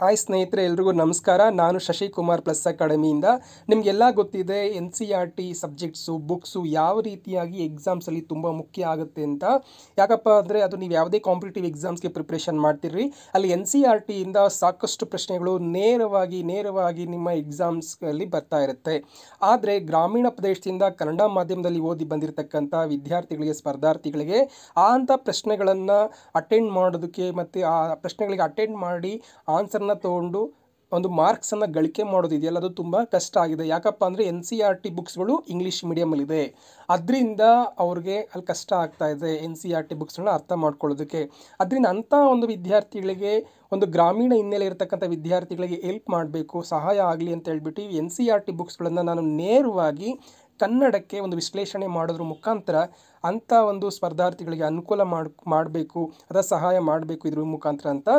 Hi ಸ್ನೇಹಿತರೆ ಎಲ್ರಿಗೂ ನಮಸ್ಕಾರ ನಾನು ಶಶಿಕುಮಾರ್ ಪ್ಲಸ್ ಅಕಾಡೆಮಿಯಿಂದ ನಿಮಗೆಲ್ಲ ಗೊತ್ತಿದೆ N C R T subjects books ಯಾವ ರೀತಿಯಾಗಿ ಎಕ್ಸಾಮ್ಸಲ್ಲಿ ತುಂಬ ಮುಖ್ಯ ಆಗುತ್ತೆ ಅಂತ ಯಾಕಪ್ಪ ಅಂದರೆ ಅದು ನೀವು ಯಾವುದೇ ಕಾಂಪಿಟೇಟಿವ್ ಎಕ್ಸಾಮ್ಸ್ಗೆ ಪ್ರಿಪ್ರೇಷನ್ ಮಾಡ್ತೀರಿ ಅಲ್ಲಿ ಎನ್ ಸಿ ಆರ್ ಟಿಯಿಂದ ಸಾಕಷ್ಟು ಪ್ರಶ್ನೆಗಳು ನೇರವಾಗಿ ನೇರವಾಗಿ ನಿಮ್ಮ ಎಕ್ಸಾಮ್ಸ್ಗಳಲ್ಲಿ ಬರ್ತಾ ಇರುತ್ತೆ ಆದರೆ ಗ್ರಾಮೀಣ ಪ್ರದೇಶದಿಂದ ಕನ್ನಡ ಮಾಧ್ಯಮದಲ್ಲಿ ಓದಿ ಬಂದಿರತಕ್ಕಂಥ ವಿದ್ಯಾರ್ಥಿಗಳಿಗೆ ಸ್ಪರ್ಧಾರ್ಥಿಗಳಿಗೆ ಆ ಅಂಥ ಪ್ರಶ್ನೆಗಳನ್ನು ಅಟೆಂಡ್ ಮಾಡೋದಕ್ಕೆ ಮತ್ತು ಆ ಪ್ರಶ್ನೆಗಳಿಗೆ ಅಟೆಂಡ್ ಮಾಡಿ ಆನ್ಸರ್ ತಗೊಂಡು ತೊಗೊಂಡು ಒಂದು ಮಾರ್ಕ್ಸನ್ನು ಗಳಿಕೆ ಮಾಡೋದಿದೆಯಲ್ಲ ಅದು ತುಂಬ ಕಷ್ಟ ಆಗಿದೆ ಯಾಕಪ್ಪ ಅಂದರೆ ಎನ್ ಸಿ ಆರ್ ಟಿ ಬುಕ್ಸ್ಗಳು ಇಂಗ್ಲೀಷ್ ಮೀಡಿಯಮಲ್ಲಿದೆ ಅದರಿಂದ ಅವ್ರಿಗೆ ಅಲ್ಲಿ ಕಷ್ಟ ಆಗ್ತಾ ಇದೆ ಎನ್ ಸಿ ಆರ್ ಟಿ ಬುಕ್ಸ್ಗಳನ್ನ ಅರ್ಥ ಮಾಡ್ಕೊಳ್ಳೋದಕ್ಕೆ ಅದರಿಂದ ಅಂಥ ಒಂದು ವಿದ್ಯಾರ್ಥಿಗಳಿಗೆ ಒಂದು ಗ್ರಾಮೀಣ ಹಿನ್ನೆಲೆ ಇರತಕ್ಕಂಥ ವಿದ್ಯಾರ್ಥಿಗಳಿಗೆ ಎಲ್ಪ್ ಮಾಡಬೇಕು ಸಹಾಯ ಆಗಲಿ ಅಂತ ಹೇಳ್ಬಿಟ್ಟು ಎನ್ ಸಿ ಆರ್ ಟಿ ಬುಕ್ಸ್ಗಳನ್ನು ನಾನು ನೇರವಾಗಿ ಕನ್ನಡಕ್ಕೆ ಒಂದು ವಿಶ್ಲೇಷಣೆ ಮಾಡೋದ್ರ ಮುಖಾಂತರ ಅಂಥ ಒಂದು ಸ್ಪರ್ಧಾರ್ಥಿಗಳಿಗೆ ಅನುಕೂಲ ಮಾಡಬೇಕು ಅದರ ಸಹಾಯ ಮಾಡಬೇಕು ಇದ್ರ ಮುಖಾಂತರ ಅಂತ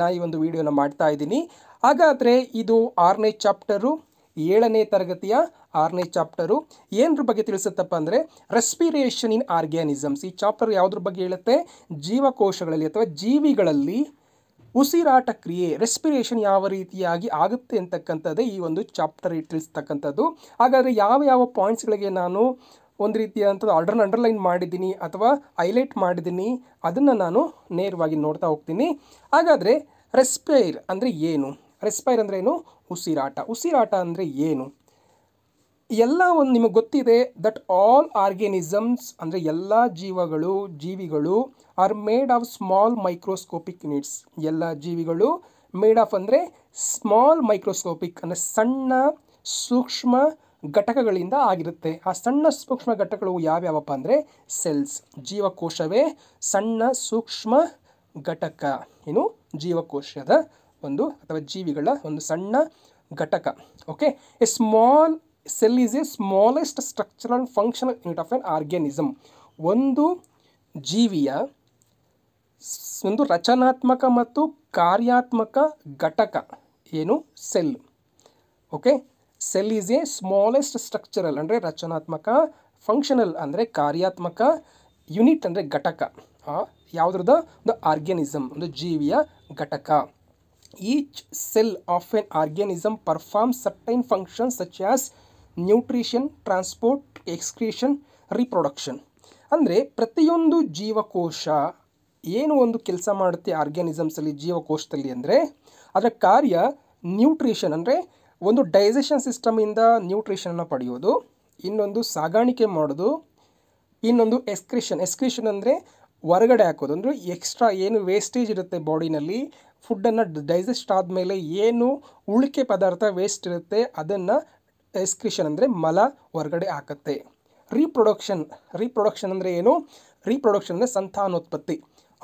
ನಾ ಈ ಒಂದು ವಿಡಿಯೋನ ಮಾಡ್ತಾ ಇದ್ದೀನಿ ಹಾಗಾದರೆ ಇದು ಆರನೇ ಚಾಪ್ಟರು ಏಳನೇ ತರಗತಿಯ ಆರನೇ ಚಾಪ್ಟರು ಏನರ ಬಗ್ಗೆ ತಿಳಿಸುತ್ತಪ್ಪ ಅಂದರೆ ರೆಸ್ಪಿರೇಷನ್ ಇನ್ ಆರ್ಗ್ಯಾನಿಸಮ್ಸ್ ಈ ಚಾಪ್ಟರ್ ಯಾವುದ್ರ ಬಗ್ಗೆ ಹೇಳುತ್ತೆ ಜೀವಕೋಶಗಳಲ್ಲಿ ಅಥವಾ ಜೀವಿಗಳಲ್ಲಿ ಉಸಿರಾಟ ಕ್ರಿಯೆ ರೆಸ್ಪಿರೇಷನ್ ಯಾವ ರೀತಿಯಾಗಿ ಆಗುತ್ತೆ ಅಂತಕ್ಕಂಥದ್ದೇ ಈ ಒಂದು ಚಾಪ್ಟರ್ ತಿಳಿಸ್ತಕ್ಕಂಥದ್ದು ಹಾಗಾದರೆ ಯಾವ ಯಾವ ಪಾಯಿಂಟ್ಸ್ಗಳಿಗೆ ನಾನು ಒಂದು ರೀತಿಯಾದಂಥದ್ದು ಆರ್ಡರ್ನ ಅಂಡರ್ಲೈನ್ ಮಾಡಿದ್ದೀನಿ ಅಥವಾ ಹೈಲೈಟ್ ಮಾಡಿದ್ದೀನಿ ಅದನ್ನು ನಾನು ನೇರವಾಗಿ ನೋಡ್ತಾ ಹೋಗ್ತೀನಿ ಹಾಗಾದರೆ ರೆಸ್ಪೈರ್ ಅಂದರೆ ಏನು ರೆಸ್ಪೈರ್ ಅಂದರೆ ಏನು ಉಸಿರಾಟ ಉಸಿರಾಟ ಅಂದರೆ ಏನು ಎಲ್ಲ ಒಂದು ನಿಮಗೆ ಗೊತ್ತಿದೆ ದಟ್ ಆಲ್ ಆರ್ಗ್ಯಾನಿಸಮ್ಸ್ ಅಂದರೆ ಎಲ್ಲ ಜೀವಗಳು ಜೀವಿಗಳು are made of small microscopic units ಎಲ್ಲ ಜೀವಿಗಳು ಮೇಡ್ ಆಫ್ ಅಂದರೆ ಸ್ಮಾಲ್ ಮೈಕ್ರೋಸ್ಕೋಪಿಕ್ ಅಂದರೆ ಸಣ್ಣ ಸೂಕ್ಷ್ಮ ಘಟಕಗಳಿಂದ ಆಗಿರುತ್ತೆ ಆ ಸಣ್ಣ ಸೂಕ್ಷ್ಮ ಘಟಕಗಳು ಯಾವ್ಯಾವಪ್ಪ ಅಂದರೆ ಸೆಲ್ಸ್ ಜೀವಕೋಶವೇ ಸಣ್ಣ ಸೂಕ್ಷ್ಮ ಘಟಕ ಏನು ಜೀವಕೋಶದ ಒಂದು ಅಥವಾ ಜೀವಿಗಳ ಒಂದು ಸಣ್ಣ ಘಟಕ okay a small cell is a smallest structure and functional unit of an organism ಒಂದು ಜೀವಿಯ ಒಂದು ರಚನಾತ್ಮಕ ಮತ್ತು ಕಾರ್ಯಾತ್ಮಕ ಘಟಕ ಏನು cell okay cell is a smallest structural ಅಂದರೆ ರಚನಾತ್ಮಕ ಫಂಕ್ಷನಲ್ ಅಂದರೆ ಕಾರ್ಯಾತ್ಮಕ ಯುನಿಟ್ ಅಂದರೆ ಘಟಕ ಯಾವುದ್ರದ ಒಂದು ಆರ್ಗ್ಯಾನಿಸಮ್ ಒಂದು ಜೀವಿಯ ಘಟಕ each cell of an organism perform certain function such as nutrition transport excretion reproduction ಅಂದರೆ ಪ್ರತಿಯೊಂದು ಜೀವಕೋಶ ಏನು ಒಂದು ಕೆಲಸ ಮಾಡುತ್ತೆ ಆರ್ಗ್ಯಾನಿಸಮ್ಸಲ್ಲಿ ಜೀವಕೋಶದಲ್ಲಿ ಅಂದರೆ ಅದರ ಕಾರ್ಯ ನ್ಯೂಟ್ರಿಷನ್ ಅಂದರೆ ಒಂದು ಡೈಜೆಷನ್ ಸಿಸ್ಟಮಿಂದ ನ್ಯೂಟ್ರಿಷನನ್ನು ಪಡೆಯೋದು ಇನ್ನೊಂದು ಸಾಗಾಣಿಕೆ ಮಾಡೋದು ಇನ್ನೊಂದು ಎಸ್ಕ್ರಿಷನ್ ಎಸ್ಕ್ರಿಷನ್ ಅಂದರೆ ಹೊರಗಡೆ ಹಾಕೋದು ಅಂದರೆ ಎಕ್ಸ್ಟ್ರಾ ಏನು ವೇಸ್ಟೇಜ್ ಇರುತ್ತೆ ಬಾಡಿನಲ್ಲಿ ಫುಡ್ಡನ್ನು ಡೈಜೆಸ್ಟ್ ಆದಮೇಲೆ ಏನು ಉಳಿಕೆ ಪದಾರ್ಥ ವೇಸ್ಟ್ ಇರುತ್ತೆ ಅದನ್ನು ಎಸ್ಕ್ರಿಷನ್ ಅಂದರೆ ಮಲ ಹೊರಗಡೆ ಹಾಕುತ್ತೆ ರೀಪ್ರೊಡಕ್ಷನ್ ರೀಪ್ರೊಡಕ್ಷನ್ ಅಂದರೆ ಏನು ರೀಪ್ರೊಡಕ್ಷನ್ ಅಂದರೆ ಸಂತಾನೋತ್ಪತ್ತಿ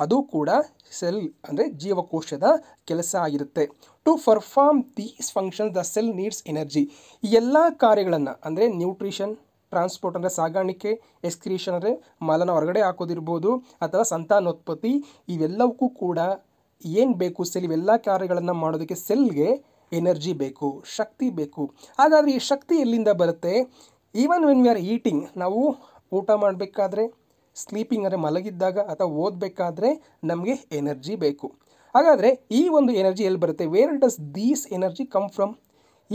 ಅದು ಕೂಡ ಸೆಲ್ ಅಂದರೆ ಜೀವಕೋಶದ ಕೆಲಸ ಆಗಿರುತ್ತೆ to perform these function the cell needs energy ಈ ಎಲ್ಲ ಕಾರ್ಯಗಳನ್ನು ಅಂದರೆ ನ್ಯೂಟ್ರಿಷನ್ ಟ್ರಾನ್ಸ್ಪೋರ್ಟ್ ಅಂದರೆ ಸಾಗಾಣಿಕೆ ಎಸ್ಕ್ರಿಷನ್ ಅಂದರೆ ಮಲನ ಹೊರಗಡೆ ಹಾಕೋದಿರ್ಬೋದು ಅಥವಾ ಸಂತಾನೋತ್ಪತ್ತಿ ಇವೆಲ್ಲವಕ್ಕೂ ಕೂಡ ಏನು ಬೇಕು ಸೆಲ್ ಇವೆಲ್ಲ ಕಾರ್ಯಗಳನ್ನು ಮಾಡೋದಕ್ಕೆ ಸೆಲ್ಗೆ ಎನರ್ಜಿ ಬೇಕು ಶಕ್ತಿ ಬೇಕು ಹಾಗಾದರೆ ಈ ಶಕ್ತಿ ಎಲ್ಲಿಂದ ಬರುತ್ತೆ even when we are eating ನಾವು ಊಟ ಮಾಡಬೇಕಾದ್ರೆ ಸ್ಲೀಪಿಂಗ್ ಅಂದರೆ ಮಲಗಿದ್ದಾಗ ಅಥವಾ ಓದಬೇಕಾದ್ರೆ ನಮಗೆ ಎನರ್ಜಿ ಬೇಕು ಹಾಗಾದರೆ ಈ ಒಂದು ಎನರ್ಜಿ ಎಲ್ಲಿ ಬರುತ್ತೆ where does these energy come from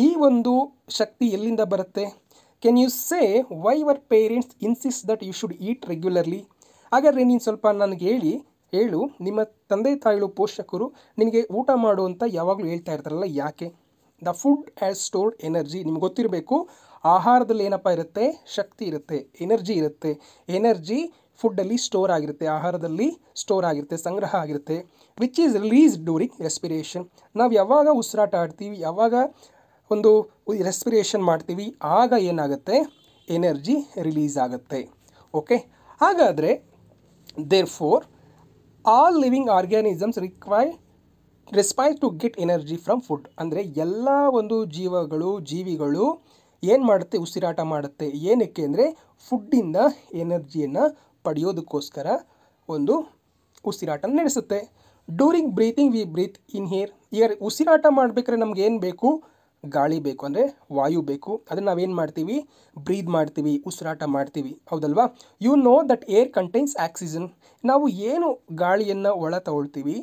ಈ ಒಂದು ಶಕ್ತಿ ಎಲ್ಲಿಂದ ಬರುತ್ತೆ can you say why your parents insist that you should eat regularly ಹಾಗಾದರೆ ನೀನು ಸ್ವಲ್ಪ ನನಗೆ ಹೇಳಿ ಹೇಳು ನಿಮ್ಮ ತಂದೆ ತಾಯಿಗಳು ಪೋಷಕರು ನಿನಗೆ ಊಟ ಮಾಡು ಅಂತ ಯಾವಾಗಲೂ ಹೇಳ್ತಾ ಇರ್ತಾರಲ್ಲ ಯಾಕೆ the food as stored energy ನಿಮ್ಗೆ ಗೊತ್ತಿರಬೇಕು ಆಹಾರದಲ್ಲಿ ಏನಪ್ಪ ಇರುತ್ತೆ ಶಕ್ತಿ ಇರುತ್ತೆ ಎನರ್ಜಿ ಇರುತ್ತೆ ಎನರ್ಜಿ ಫುಡ್ಡಲ್ಲಿ ಸ್ಟೋರ್ ಆಗಿರುತ್ತೆ ಆಹಾರದಲ್ಲಿ ಸ್ಟೋರ್ ಆಗಿರುತ್ತೆ ಸಂಗ್ರಹ ಆಗಿರುತ್ತೆ which is release during respiration ನಾವು ಯಾವಾಗ ಉಸಿರಾಟ ಆಡ್ತೀವಿ ಯಾವಾಗ ಒಂದು ರೆಸ್ಪಿರೇಷನ್ ಮಾಡ್ತೀವಿ ಆಗ ಏನಾಗುತ್ತೆ ಎನರ್ಜಿ ರಿಲೀಸ್ ಆಗುತ್ತೆ ಓಕೆ ಹಾಗಾದರೆ therefore all living organisms require respire to get energy from food ಅಂದರೆ ಎಲ್ಲ ಒಂದು ಜೀವಗಳು ಜೀವಿಗಳು ಏನು ಮಾಡುತ್ತೆ ಉಸಿರಾಟ ಮಾಡುತ್ತೆ ಏನಕ್ಕೆ ಅಂದರೆ ಫುಡ್ಡಿಂದ ಎನರ್ಜಿಯನ್ನು ಪಡೆಯೋದಕ್ಕೋಸ್ಕರ ಒಂದು ಉಸಿರಾಟ ನಡೆಸುತ್ತೆ during breathing we breathe in air ಈಗ ಉಸಿರಾಟ ಮಾಡ್ಬೇಕಾದ್ರೆ ನಮ್ಗೆ ಏನು ಬೇಕು ಗಾಳಿ ಬೇಕು ಅಂದರೆ ವಾಯು ಬೇಕು ಅದನ್ನು ನಾವೇನು ಮಾಡ್ತೀವಿ ಬ್ರೀದ್ ಮಾಡ್ತೀವಿ ಉಸಿರಾಟ ಮಾಡ್ತೀವಿ ಹೌದಲ್ವಾ you know that air contains oxygen ನಾವು ಏನು ಗಾಳಿಯನ್ನು ಒಳ ತಗೊಳ್ತೀವಿ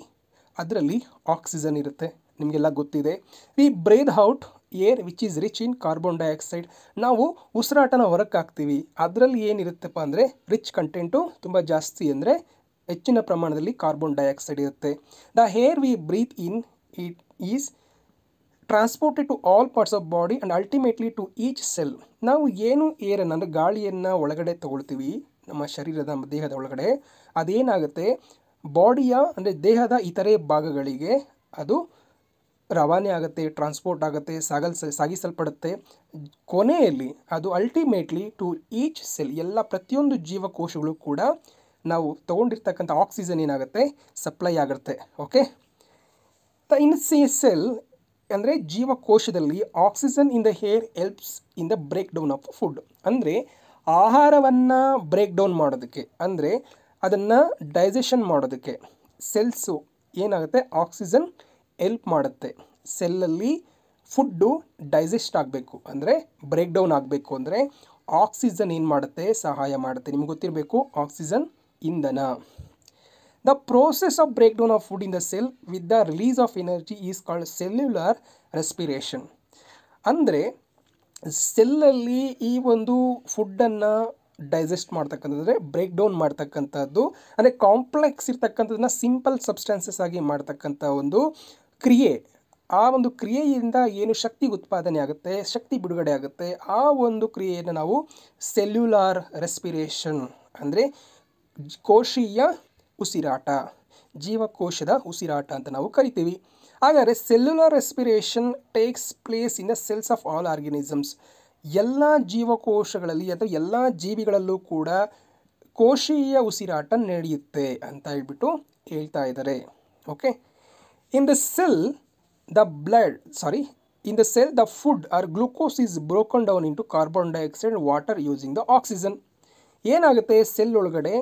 ಅದರಲ್ಲಿ ಆಕ್ಸಿಜನ್ ಇರುತ್ತೆ ನಿಮಗೆಲ್ಲ ಗೊತ್ತಿದೆ we breathe out air which is rich in carbon dioxide ನಾವು ಉಸಿರಾಟನ ಹಾಕ್ತೀವಿ ಅದರಲ್ಲಿ ಏನಿರುತ್ತಪ್ಪ ಅಂದರೆ ರಿಚ್ ಕಂಟೆಂಟು ತುಂಬ ಜಾಸ್ತಿ ಅಂದರೆ ಹೆಚ್ಚಿನ ಪ್ರಮಾಣದಲ್ಲಿ ಕಾರ್ಬನ್ ಡೈಆಕ್ಸೈಡ್ ಇರುತ್ತೆ the air we breathe in it is transported to all parts of body and ultimately to each cell ನಾವು ಏನು ಏರನ್ನು ಅಂದರೆ ಗಾಳಿಯನ್ನು ಒಳಗಡೆ ತಗೊಳ್ತೀವಿ ನಮ್ಮ ಶರೀರದ ದೇಹದ ಒಳಗಡೆ ಅದೇನಾಗುತ್ತೆ ಬಾಡಿಯ ಅಂದರೆ ದೇಹದ ಇತರೆ ಭಾಗಗಳಿಗೆ ಅದು ರವಾನೆ ಆಗುತ್ತೆ ಟ್ರಾನ್ಸ್ಪೋರ್ಟ್ ಆಗುತ್ತೆ ಸಾಗಲ್ ಸಾಗಿಸಲ್ಪಡುತ್ತೆ ಕೊನೆಯಲ್ಲಿ ಅದು ಅಲ್ಟಿಮೇಟ್ಲಿ ಟು ಈಚ್ ಸೆಲ್ ಎಲ್ಲ ಪ್ರತಿಯೊಂದು ಜೀವಕೋಶಗಳು ಕೂಡ ನಾವು ತೊಗೊಂಡಿರ್ತಕ್ಕಂಥ ಆಕ್ಸಿಜನ್ ಏನಾಗುತ್ತೆ ಸಪ್ಲೈ ಆಗುತ್ತೆ okay the inside cell ಅಂದರೆ ಜೀವಕೋಶದಲ್ಲಿ oxygen in the air helps in the break down of food ಅಂದರೆ ಆಹಾರವನ್ನು ಬ್ರೇಕ್ ಡೌನ್ ಮಾಡೋದಕ್ಕೆ ಅಂದರೆ ಅದನ್ನು ಡೈಜೆಷನ್ ಮಾಡೋದಕ್ಕೆ ಸೆಲ್ಸು ಏನಾಗುತ್ತೆ ಆಕ್ಸಿಜನ್ ಎಲ್ಪ್ ಮಾಡುತ್ತೆ ಸೆಲ್ಲಲ್ಲಿ ಫುಡ್ಡು ಡೈಜೆಸ್ಟ್ ಆಗಬೇಕು ಅಂದರೆ ಬ್ರೇಕ್ ಡೌನ್ ಆಗಬೇಕು ಅಂದರೆ ಆಕ್ಸಿಜನ್ ಏನು ಮಾಡುತ್ತೆ ಸಹಾಯ ಮಾಡುತ್ತೆ ನಿಮ್ಗೆ ಗೊತ್ತಿರಬೇಕು ಆಕ್ಸಿಜನ್ ಇಂಧನ process of break down of food in the cell with the release of energy is called cellular respiration ಅಂದರೆ ಸೆಲ್ಲಲ್ಲಿ ಈ ಒಂದು ಫುಡ್ಡನ್ನು ಡೈಜೆಸ್ಟ್ ಮಾಡ್ತಕ್ಕಂಥದ್ರೆ ಬ್ರೇಕ್ ಡೌನ್ ಮಾಡ್ತಕ್ಕಂಥದ್ದು ಅಂದರೆ ಕಾಂಪ್ಲೆಕ್ಸ್ ಇರ್ತಕ್ಕಂಥದ್ದನ್ನ ಸಿಂಪಲ್ ಸಬ್ಸ್ಟೆನ್ಸಸ್ ಆಗಿ ಮಾಡ್ತಕ್ಕಂಥ ಒಂದು ಕ್ರಿಯೆ ಆ ಒಂದು ಕ್ರಿಯೆಯಿಂದ ಏನು ಶಕ್ತಿ ಉತ್ಪಾದನೆ ಆಗುತ್ತೆ ಶಕ್ತಿ ಬಿಡುಗಡೆ ಆಗುತ್ತೆ ಆ ಒಂದು ಕ್ರಿಯೆಯನ್ನು ನಾವು ಸೆಲ್ಯುಲಾರ್ ರೆಸ್ಪಿರೇಷನ್ ಅಂದರೆ ಕೋಶೀಯ ಉಸಿರಾಟ ಜೀವಕೋಶದ ಉಸಿರಾಟ ಅಂತ ನಾವು ಕರಿತೀವಿ ಹಾಗಾದರೆ cellular respiration takes place in the cells of all organisms ಎಲ್ಲ ಜೀವಕೋಶಗಳಲ್ಲಿ ಅಥವಾ ಎಲ್ಲ ಜೀವಿಗಳಲ್ಲೂ ಕೂಡ ಕೋಶೀಯ ಉಸಿರಾಟ ನಡೆಯುತ್ತೆ ಅಂತ ಹೇಳ್ಬಿಟ್ಟು ಹೇಳ್ತಾ ಇದ್ದಾರೆ okay in the cell the blood sorry in the cell the food or glucose is broken down into carbon dioxide water using the oxygen ಏನಾಗುತ್ತೆ ಸೆಲ್ ಒಳಗಡೆ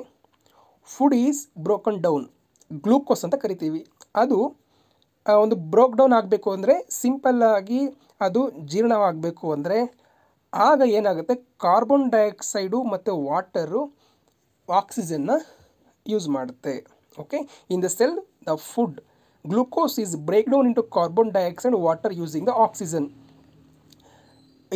food is broken down glucose ಅಂತ ಕರಿತೀವಿ ಅದು ಒಂದು ಬ್ರೋಕ್ ಡೌನ್ ಆಗಬೇಕು ಅಂದರೆ ಸಿಂಪಲ್ಲಾಗಿ ಅದು ಜೀರ್ಣವಾಗಬೇಕು ಅಂದರೆ ಆಗ ಏನಾಗುತ್ತೆ ಕಾರ್ಬನ್ ಡೈಆಕ್ಸೈಡು ಮತ್ತು ವಾಟರು ಆಕ್ಸಿಜನ್ನ ಯೂಸ್ ಮಾಡುತ್ತೆ okay in the cell the food glucose is break down into carbon dioxide water using the oxygen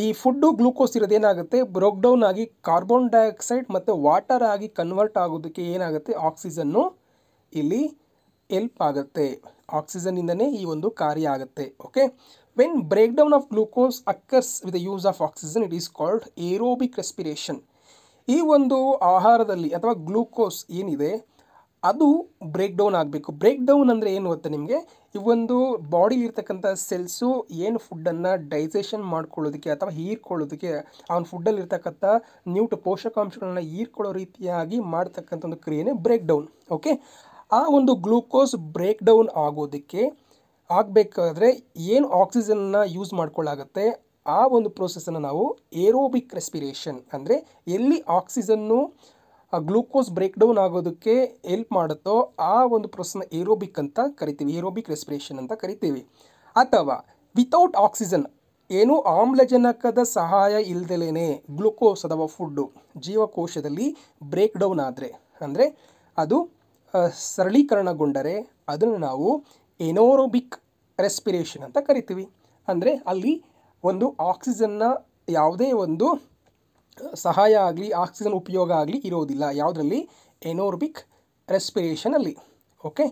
ಈ ಫುಡ್ಡು ಗ್ಲೂಕೋಸ್ ಇರೋದೇನಾಗುತ್ತೆ ಬ್ರೋಕ್ಡೌನ್ ಆಗಿ ಕಾರ್ಬನ್ ಡೈಆಕ್ಸೈಡ್ ಮತ್ತು ವಾಟರ್ ಆಗಿ ಕನ್ವರ್ಟ್ ಆಗೋದಕ್ಕೆ ಏನಾಗುತ್ತೆ ಆಕ್ಸಿಜನ್ನು ಇಲ್ಲಿ ಎಲ್ಪ್ ಆಗುತ್ತೆ ಆಕ್ಸಿಜನ್ನಿಂದನೇ ಈ ಒಂದು ಕಾರ್ಯ ಆಗುತ್ತೆ okay when break down of glucose occurs with the use of oxygen it is called aerobic respiration ಈ ಒಂದು ಆಹಾರದಲ್ಲಿ ಅಥವಾ ಗ್ಲೂಕೋಸ್ ಏನಿದೆ ಅದು ಬ್ರೇಕ್ ಡೌನ್ ಆಗಬೇಕು ಬ್ರೇಕ್ ಡೌನ್ ಅಂದರೆ ಏನು ಗೊತ್ತಾ ನಿಮಗೆ ಈ ಇವೊಂದು ಬಾಡಿಲಿರ್ತಕ್ಕಂಥ ಸೆಲ್ಸು ಏನು ಫುಡ್ಡನ್ನು ಡೈಜೆಷನ್ ಮಾಡ್ಕೊಳ್ಳೋದಕ್ಕೆ ಅಥವಾ ಹೀರ್ಕೊಳ್ಳೋದಕ್ಕೆ ಅವನ ಫುಡ್ಡಲ್ಲಿರ್ತಕ್ಕಂಥ ನ್ಯೂಟ್ ಪೋಷಕಾಂಶಗಳನ್ನ ಹೀರ್ಕೊಳ್ಳೋ ರೀತಿಯಾಗಿ ಮಾಡ್ತಕ್ಕಂಥ ಒಂದು ಕ್ರಿಯೆನೇ ಬ್ರೇಕ್ ಡೌನ್ ಓಕೆ ಆ ಒಂದು ಗ್ಲೂಕೋಸ್ ಬ್ರೇಕ್ ಡೌನ್ ಆಗೋದಕ್ಕೆ ಆಗಬೇಕಾದ್ರೆ ಏನು ಆಕ್ಸಿಜನ್ನ ಯೂಸ್ ಮಾಡ್ಕೊಳ್ಳಾಗತ್ತೆ ಆ ಒಂದು ಪ್ರೋಸೆಸನ್ನು ನಾವು ಏರೋಬಿಕ್ ರೆಸ್ಪಿರೇಷನ್ ಅಂದರೆ ಎಲ್ಲಿ ಆಕ್ಸಿಜನ್ನು ಆ ಗ್ಲೂಕೋಸ್ ಬ್ರೇಕ್ ಡೌನ್ ಆಗೋದಕ್ಕೆ ಎಲ್ಪ್ ಮಾಡುತ್ತೋ ಆ ಒಂದು ಪ್ರೊಸೆಸ್ನ ಏರೋಬಿಕ್ ಅಂತ ಕರಿತೀವಿ ಏರೋಬಿಕ್ ರೆಸ್ಪಿರೇಷನ್ ಅಂತ ಕರಿತೀವಿ ಅಥವಾ ವಿತೌಟ್ ಆಕ್ಸಿಜನ್ ಏನು ಆಮ್ಲಜನಕದ ಸಹಾಯ ಇಲ್ದಲೇ ಗ್ಲುಕೋಸ್ ಅಥವಾ ಫುಡ್ಡು ಜೀವಕೋಶದಲ್ಲಿ ಬ್ರೇಕ್ ಡೌನ್ ಆದರೆ ಅಂದರೆ ಅದು ಸರಳೀಕರಣಗೊಂಡರೆ ಅದನ್ನು ನಾವು ಎನೋರೋಬಿಕ್ ರೆಸ್ಪಿರೇಷನ್ ಅಂತ ಕರಿತೀವಿ ಅಂದರೆ ಅಲ್ಲಿ ಒಂದು ಆಕ್ಸಿಜನ್ನ ಯಾವುದೇ ಒಂದು ಸಹಾಯ ಆಗಲಿ ಆಕ್ಸಿಜನ್ ಉಪಯೋಗ ಆಗಲಿ ಇರೋದಿಲ್ಲ ಯಾವುದರಲ್ಲಿ ಎನೋರ್ಬಿಕ್ ರೆಸ್ಪಿರೇಷನಲ್ಲಿ ಓಕೆ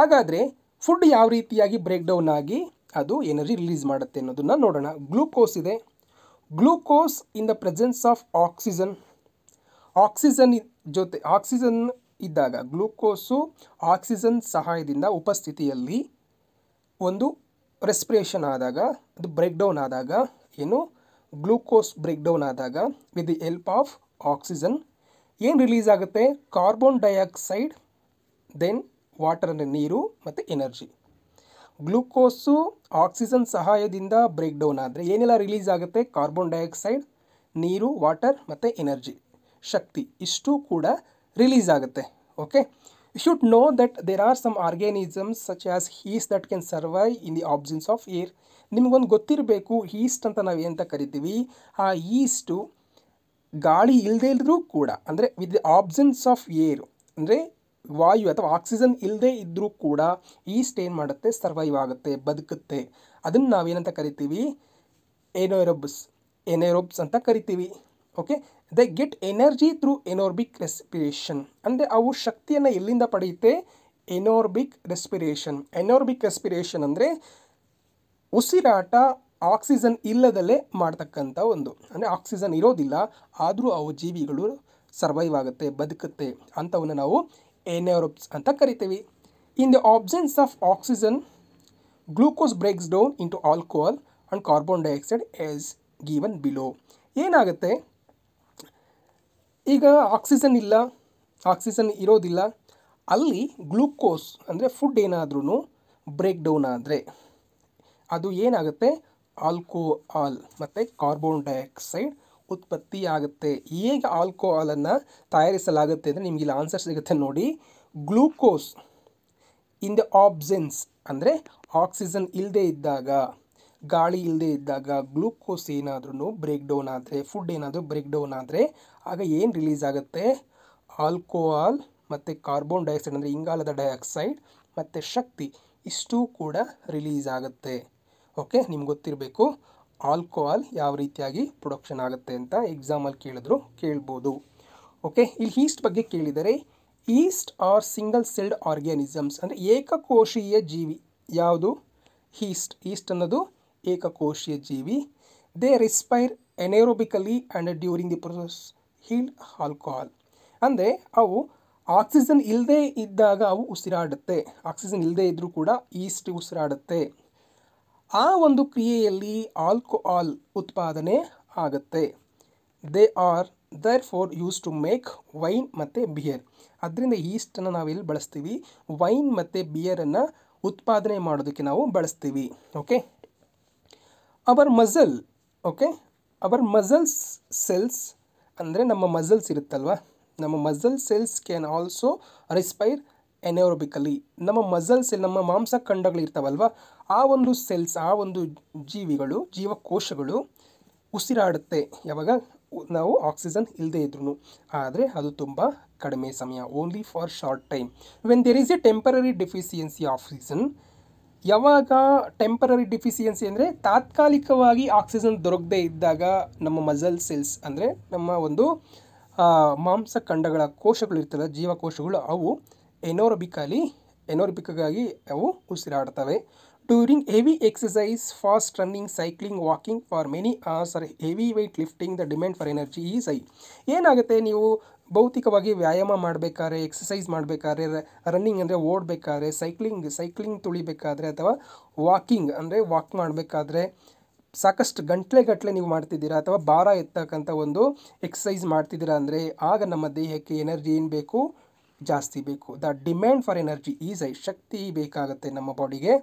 ಹಾಗಾದರೆ ಫುಡ್ ಯಾವ ರೀತಿಯಾಗಿ ಬ್ರೇಕ್ ಡೌನ್ ಆಗಿ ಅದು ಎನರ್ಜಿ ರಿಲೀಸ್ ಮಾಡುತ್ತೆ ಅನ್ನೋದನ್ನು ನೋಡೋಣ ಗ್ಲೂಕೋಸ್ ಇದೆ glucose in the presence of oxygen oxygen ಜೊತೆ ಆಕ್ಸಿಜನ್ ಇದ್ದಾಗ ಗ್ಲೂಕೋಸು ಆಕ್ಸಿಜನ್ ಸಹಾಯದಿಂದ ಉಪಸ್ಥಿತಿಯಲ್ಲಿ ಒಂದು ರೆಸ್ಪಿರೇಷನ್ ಆದಾಗ ಅದು ಬ್ರೇಕ್ ಡೌನ್ ಆದಾಗ ಏನು ಗ್ಲೂಕೋಸ್ ಡೌನ್ ಆದಾಗ with the help of oxygen ಏನು ರಿಲೀಸ್ ಆಗುತ್ತೆ ಕಾರ್ಬನ್ ಡೈಆಕ್ಸೈಡ್ ದೆನ್ ವಾಟರ್ ಅಂದರೆ ನೀರು ಮತ್ತು ಎನರ್ಜಿ ಗ್ಲೂಕೋಸು ಆಕ್ಸಿಜನ್ ಸಹಾಯದಿಂದ ಬ್ರೇಕ್ ಡೌನ್ ಆದರೆ ಏನೆಲ್ಲ ರಿಲೀಸ್ ಆಗುತ್ತೆ ಕಾರ್ಬನ್ ಡೈಆಕ್ಸೈಡ್ ನೀರು ವಾಟರ್ ಮತ್ತು ಎನರ್ಜಿ ಶಕ್ತಿ ಇಷ್ಟು ಕೂಡ ರಿಲೀಸ್ ಆಗುತ್ತೆ okay you should know that there are some organisms such as yeast that can survive in the absence of air ನಿಮಗೊಂದು ಗೊತ್ತಿರಬೇಕು ಈಸ್ಟ್ ಅಂತ ನಾವು ಏನಂತ ಕರಿತೀವಿ ಆ ಈಸ್ಟು ಗಾಳಿ ಇಲ್ಲದೇ ಇದ್ದರೂ ಕೂಡ ಅಂದರೆ with the absence of air ಅಂದರೆ ವಾಯು ಅಥವಾ ಆಕ್ಸಿಜನ್ ಇಲ್ಲದೇ ಇದ್ದರೂ ಕೂಡ ಈಸ್ಟ್ ಏನು ಮಾಡುತ್ತೆ ಸರ್ವೈವ್ ಆಗುತ್ತೆ ಬದುಕುತ್ತೆ ಅದನ್ನು ನಾವೇನಂತ ಕರಿತೀವಿ ಏನೋರೊಬ್ಸ್ ಎನೋರೊಬ್ಸ್ ಅಂತ ಕರಿತೀವಿ okay they get energy through anaerobic respiration ಅಂದರೆ ಅವು ಶಕ್ತಿಯನ್ನು ಎಲ್ಲಿಂದ ಪಡೆಯುತ್ತೆ ಎನೋರ್ಬಿಕ್ ರೆಸ್ಪಿರೇಷನ್ ಎನೋರ್ಬಿಕ್ ರೆಸ್ಪಿರೇಷನ್ ಅಂದರೆ ಉಸಿರಾಟ ಆಕ್ಸಿಜನ್ ಇಲ್ಲದಲ್ಲೇ ಮಾಡ್ತಕ್ಕಂಥ ಒಂದು ಅಂದರೆ ಆಕ್ಸಿಜನ್ ಇರೋದಿಲ್ಲ ಆದರೂ ಅವು ಜೀವಿಗಳು ಸರ್ವೈವ್ ಆಗುತ್ತೆ ಬದುಕುತ್ತೆ ಅಂಥವನ್ನು ನಾವು ಎನ್ಯಾರೋಬ್ಸ್ ಅಂತ ಕರಿತೀವಿ in the absence of oxygen glucose breaks down into alcohol and carbon dioxide as given below ಏನಾಗುತ್ತೆ ಈಗ ಆಕ್ಸಿಜನ್ ಇಲ್ಲ ಆಕ್ಸಿಜನ್ ಇರೋದಿಲ್ಲ ಅಲ್ಲಿ ಗ್ಲೂಕೋಸ್ ಅಂದರೆ ಫುಡ್ ಏನಾದ್ರೂ ಬ್ರೇಕ್ ಡೌನ್ ಆದರೆ ಅದು ಏನಾಗುತ್ತೆ ಆಲ್ಕೋಹಾಲ್ ಮತ್ತು ಕಾರ್ಬೋನ್ ಡೈಆಕ್ಸೈಡ್ ಉತ್ಪತ್ತಿ ಆಗುತ್ತೆ ಹೇಗೆ ಆಲ್ಕೋಹಾಲನ್ನು ತಯಾರಿಸಲಾಗುತ್ತೆ ಅಂದರೆ ನಿಮಗೆ ಇಲ್ಲಿ ಆನ್ಸರ್ ಸಿಗುತ್ತೆ ನೋಡಿ ಗ್ಲೂಕೋಸ್ ಇನ್ ದ ಆಬ್ಸೆನ್ಸ್ ಅಂದರೆ ಆಕ್ಸಿಜನ್ ಇಲ್ಲದೆ ಇದ್ದಾಗ ಗಾಳಿ ಇಲ್ಲದೆ ಇದ್ದಾಗ ಗ್ಲೂಕೋಸ್ ಏನಾದ್ರೂ ಬ್ರೇಕ್ ಡೌನ್ ಆದರೆ ಫುಡ್ ಏನಾದರೂ ಬ್ರೇಕ್ ಡೌನ್ ಆದರೆ ಆಗ ಏನು ರಿಲೀಸ್ ಆಗುತ್ತೆ ಆಲ್ಕೋಹಾಲ್ ಮತ್ತು ಕಾರ್ಬೋನ್ ಡೈಆಕ್ಸೈಡ್ ಅಂದರೆ ಇಂಗಾಲದ ಡೈಆಕ್ಸೈಡ್ ಮತ್ತು ಶಕ್ತಿ ಇಷ್ಟು ಕೂಡ ರಿಲೀಸ್ ಆಗುತ್ತೆ ಓಕೆ ನಿಮ್ಗೆ ಗೊತ್ತಿರಬೇಕು ಆಲ್ಕೋಹಾಲ್ ಯಾವ ರೀತಿಯಾಗಿ ಪ್ರೊಡಕ್ಷನ್ ಆಗುತ್ತೆ ಅಂತ ಎಕ್ಸಾಮಲ್ಲಿ ಕೇಳಿದ್ರು ಕೇಳ್ಬೋದು ಓಕೆ ಇಲ್ಲಿ ಈಸ್ಟ್ ಬಗ್ಗೆ ಕೇಳಿದರೆ yeast are single celled organisms ಅಂದರೆ ಏಕಕೋಶೀಯ ಜೀವಿ ಯಾವುದು ಈಸ್ಟ್ ಈಸ್ಟ್ ಅನ್ನೋದು ಏಕಕೋಶೀಯ ಜೀವಿ they respire anaerobically and during the process yield alcohol ಅಂದರೆ ಅವು ಆಕ್ಸಿಜನ್ ಇಲ್ಲದೇ ಇದ್ದಾಗ ಅವು ಉಸಿರಾಡುತ್ತೆ ಆಕ್ಸಿಜನ್ ಇಲ್ಲದೇ ಇದ್ದರೂ ಕೂಡ ಈಸ್ಟ್ ಉಸಿರಾಡುತ್ತೆ ಆ ಒಂದು ಕ್ರಿಯೆಯಲ್ಲಿ ಆಲ್ಕೋಹಾಲ್ ಉತ್ಪಾದನೆ ಆಗುತ್ತೆ they are therefore use to make wine ಮತ್ತು ಬಿಯರ್ ಅದರಿಂದ ಈಸ್ಟನ್ನು ನಾವೆಲ್ಲಿ ಬಳಸ್ತೀವಿ ವೈನ್ ಮತ್ತು ಬಿಯರನ್ನು ಉತ್ಪಾದನೆ ಮಾಡೋದಕ್ಕೆ ನಾವು ಬಳಸ್ತೀವಿ okay our muscle okay our muscles cells ಅಂದರೆ ನಮ್ಮ ಮಸಲ್ಸ್ ಇರುತ್ತಲ್ವ ನಮ್ಮ muscle cells can also respire anaerobically ನಮ್ಮ ಮಸಲ್ಸ್ ಸೆಲ್ ನಮ್ಮ ಮಾಂಸ ಇರ್ತಾವಲ್ವ ಆ ಒಂದು ಸೆಲ್ಸ್ ಆ ಒಂದು ಜೀವಿಗಳು ಜೀವಕೋಶಗಳು ಉಸಿರಾಡುತ್ತೆ ಯಾವಾಗ ನಾವು ಆಕ್ಸಿಜನ್ ಇಲ್ಲದೆ ಇದ್ರು ಆದರೆ ಅದು ತುಂಬ ಕಡಿಮೆ ಸಮಯ only for short time when there is a temporary deficiency oxygen ಯಾವಾಗ ಟೆಂಪರರಿ ಡೆಫಿಸಿಯನ್ಸಿ ಅಂದರೆ ತಾತ್ಕಾಲಿಕವಾಗಿ ಆಕ್ಸಿಜನ್ ದೊರಕದೇ ಇದ್ದಾಗ ನಮ್ಮ ಮಸಲ್ ಸೆಲ್ಸ್ ಅಂದರೆ ನಮ್ಮ ಒಂದು ಮಾಂಸ ಮಾಂಸಖಂಡಗಳ ಕೋಶಗಳಿರ್ತಲ್ಲ ಜೀವಕೋಶಗಳು ಅವು ಎನೋರಬಿಕಲಿ ಎನೋರಬಿಕ್ಗಾಗಿ ಅವು ಉಸಿರಾಡ್ತವೆ during heavy exercise fast running cycling walking for many hours sorry heavy weight lifting the demand for energy ಈ ಐ ಏನಾಗುತ್ತೆ ನೀವು ಭೌತಿಕವಾಗಿ ವ್ಯಾಯಾಮ ಮಾಡಬೇಕಾದ್ರೆ ಎಕ್ಸಸೈಸ್ ಮಾಡಬೇಕಾದ್ರೆ ರನ್ನಿಂಗ್ ಅಂದರೆ ಓಡಬೇಕಾದ್ರೆ ಸೈಕ್ಲಿಂಗ್ ಸೈಕ್ಲಿಂಗ್ ತುಳಿಬೇಕಾದ್ರೆ ಅಥವಾ ವಾಕಿಂಗ್ ಅಂದರೆ ವಾಕ್ ಮಾಡಬೇಕಾದ್ರೆ ಸಾಕಷ್ಟು ಗಂಟ್ಲೆ ಗಟ್ಟಲೆ ನೀವು ಮಾಡ್ತಿದ್ದೀರಾ ಅಥವಾ ಭಾರ ಎತ್ತಕ್ಕಂಥ ಒಂದು ಎಕ್ಸಸೈಸ್ ಮಾಡ್ತಿದ್ದೀರಾ ಅಂದರೆ ಆಗ ನಮ್ಮ ದೇಹಕ್ಕೆ ಎನರ್ಜಿ ಏನು ಬೇಕು ಜಾಸ್ತಿ ಬೇಕು the demand for energy is high ಶಕ್ತಿ ಬೇಕಾಗುತ್ತೆ ನಮ್ಮ ಬಾಡಿಗೆ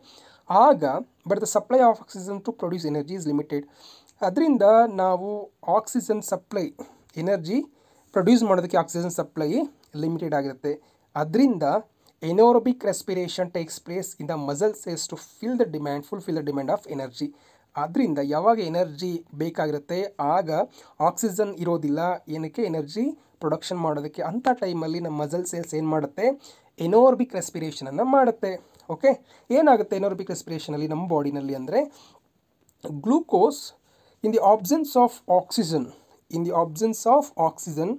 ಆಗ but the supply of oxygen to produce energy is limited ಅದರಿಂದ ನಾವು ಆಕ್ಸಿಜನ್ ಸಪ್ಲೈ ಎನರ್ಜಿ ಪ್ರೊಡ್ಯೂಸ್ ಮಾಡೋದಕ್ಕೆ ಆಕ್ಸಿಜನ್ ಸಪ್ಲೈ ಲಿಮಿಟೆಡ್ ಆಗಿರುತ್ತೆ ಅದರಿಂದ anaerobic respiration takes place in the muscle ಸೇಸ್ to fill the demand fulfil the demand of energy ಅದರಿಂದ ಯಾವಾಗ energy ಬೇಕಾಗಿರುತ್ತೆ ಆಗ ಆಕ್ಸಿಜನ್ ಇರೋದಿಲ್ಲ ಏನಕ್ಕೆ ಎನರ್ಜಿ ಪ್ರೊಡಕ್ಷನ್ ಮಾಡೋದಕ್ಕೆ ಅಂಥ ಟೈಮಲ್ಲಿ ನಮ್ಮ ಮಸಲ್ ಸೇಲ್ಸ್ ಏನು ಮಾಡುತ್ತೆ ಎನೋರ್ಬಿಕ್ ರೆಸ್ಪಿರೇಷನನ್ನು ಮಾಡುತ್ತೆ ಓಕೆ ಏನಾಗುತ್ತೆ ಎನೋರ್ಬಿಕ್ ರೆಸ್ಪಿರೇಷನಲ್ಲಿ ನಮ್ಮ ಬಾಡಿನಲ್ಲಿ ಅಂದರೆ glucose in the absence of oxygen in the absence of oxygen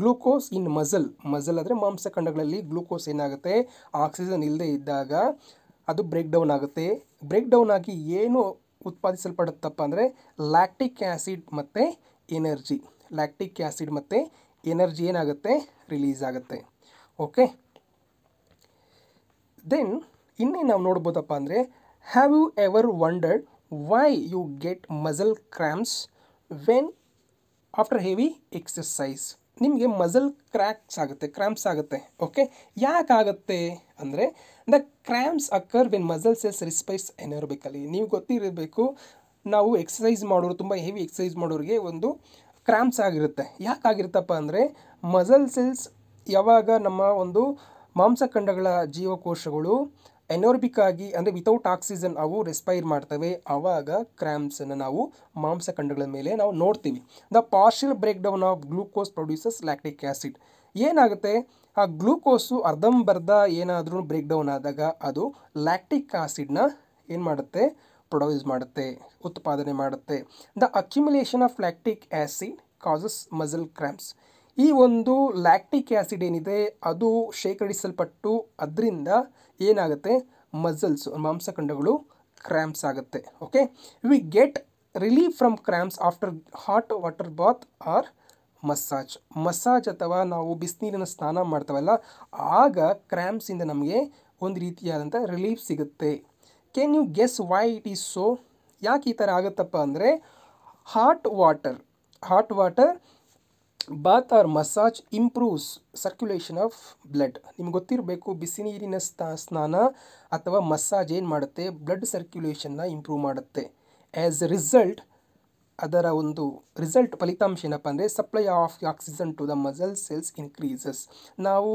glucose in muscle muscle ಅಂದರೆ ಮಾಂಸಖಂಡಗಳಲ್ಲಿ ಗ್ಲೂಕೋಸ್ ಏನಾಗುತ್ತೆ ಆಕ್ಸಿಜನ್ ಇಲ್ಲದೆ ಇದ್ದಾಗ ಅದು ಬ್ರೇಕ್ ಡೌನ್ ಆಗುತ್ತೆ ಬ್ರೇಕ್ ಡೌನ್ ಆಗಿ ಏನು ಉತ್ಪಾದಿಸಲ್ಪಡುತ್ತಪ್ಪ ಅಂದರೆ ಲ್ಯಾಕ್ಟಿಕ್ ಆ್ಯಸಿಡ್ ಮತ್ತು ಎನರ್ಜಿ ಲ್ಯಾಕ್ಟಿಕ್ ಆ್ಯಸಿಡ್ ಮತ್ತು ಎನರ್ಜಿ ಏನಾಗುತ್ತೆ ರಿಲೀಸ್ ಆಗುತ್ತೆ ಓಕೆ ದೆನ್ ಇನ್ನೇನು ನಾವು ನೋಡ್ಬೋದಪ್ಪ ಅಂದರೆ have you ever wondered why you get muscle cramps when after heavy exercise ನಿಮಗೆ ಮಸಲ್ ಕ್ರ್ಯಾಕ್ಸ್ ಆಗುತ್ತೆ ಕ್ರ್ಯಾಮ್ಸ್ ಆಗುತ್ತೆ ಓಕೆ ಆಗುತ್ತೆ ಅಂದರೆ the cramps occur when muscles cells respire ಏನಿರಬೇಕಲ್ಲಿ ನೀವು ಗೊತ್ತಿರಬೇಕು ನಾವು ಎಕ್ಸಸೈಸ್ ಮಾಡೋರು ತುಂಬ ಹೆವಿ ಎಕ್ಸಸೈಸ್ ಮಾಡೋರಿಗೆ ಒಂದು ಕ್ರ್ಯಾಂಪ್ಸ್ ಆಗಿರುತ್ತೆ ಯಾಕಾಗಿರುತ್ತಪ್ಪ ಅಂದರೆ ಮಸಲ್ ಸೆಲ್ಸ್ ಯಾವಾಗ ನಮ್ಮ ಒಂದು ಮಾಂಸಖಂಡಗಳ ಜೀವಕೋಶಗಳು ಎನೋರ್ಬಿಕ್ ಆಗಿ ಅಂದರೆ ವಿತೌಟ್ ಆಕ್ಸಿಜನ್ ಅವು ರೆಸ್ಪೈರ್ ಮಾಡ್ತವೆ ಆವಾಗ ಕ್ರ್ಯಾಂಪ್ಸನ್ನು ನಾವು ಮಾಂಸಖಂಡಗಳ ಮೇಲೆ ನಾವು ನೋಡ್ತೀವಿ the partial break down of glucose produces lactic acid ಏನಾಗುತ್ತೆ ಆ ಗ್ಲೂಕೋಸು ಅರ್ಧಂಬರ್ಧ ಏನಾದರೂ ಬ್ರೇಕ್ ಡೌನ್ ಆದಾಗ ಅದು ಲ್ಯಾಕ್ಟಿಕ್ ಆ್ಯಸಿಡ್ನ ಏನು ಮಾಡುತ್ತೆ ಪ್ರೊಡ್ಯೂಸ್ ಮಾಡುತ್ತೆ ಉತ್ಪಾದನೆ ಮಾಡುತ್ತೆ the accumulation of lactic acid causes muscle cramps ಈ ಒಂದು ಲ್ಯಾಕ್ಟಿಕ್ ಆ್ಯಸಿಡ್ ಏನಿದೆ ಅದು ಶೇಖರಿಸಲ್ಪಟ್ಟು ಅದರಿಂದ ಏನಾಗುತ್ತೆ ಮಸಲ್ಸ್ ಮಾಂಸಖಂಡಗಳು ಕ್ರ್ಯಾಂಪ್ಸ್ ಆಗುತ್ತೆ okay we get relief from cramps after hot water bath or massage massage ಅಥವಾ ನಾವು ಬಿಸಿನೀರಿನ ಸ್ನಾನ ಮಾಡ್ತೇವಲ್ಲ ಆಗ ಕ್ರ್ಯಾಂಪ್ಸಿಂದ ನಮಗೆ ಒಂದು ರೀತಿಯಾದಂಥ ರಿಲೀಫ್ ಸಿಗುತ್ತೆ can you guess why it is so ಯಾಕೆ ಈ ಥರ ಆಗುತ್ತಪ್ಪ ಅಂದರೆ hot water hot water bath or massage improves circulation of blood ನಿಮ್ಗೆ ಗೊತ್ತಿರಬೇಕು ಬಿಸಿ ನೀರಿನ ಸ್ನಾನ ಅಥವಾ ಮಸಾಜ್ ಏನು ಮಾಡುತ್ತೆ ಬ್ಲಡ್ ಸರ್ಕ್ಯುಲೇಷನ್ನ ಇಂಪ್ರೂವ್ ಮಾಡುತ್ತೆ ಆ್ಯಸ್ ಎ ರಿಸಲ್ಟ್ ಅದರ ಒಂದು ರಿಸಲ್ಟ್ ಫಲಿತಾಂಶ ಏನಪ್ಪ ಅಂದರೆ supply of oxygen to the muscle cells increases ನಾವು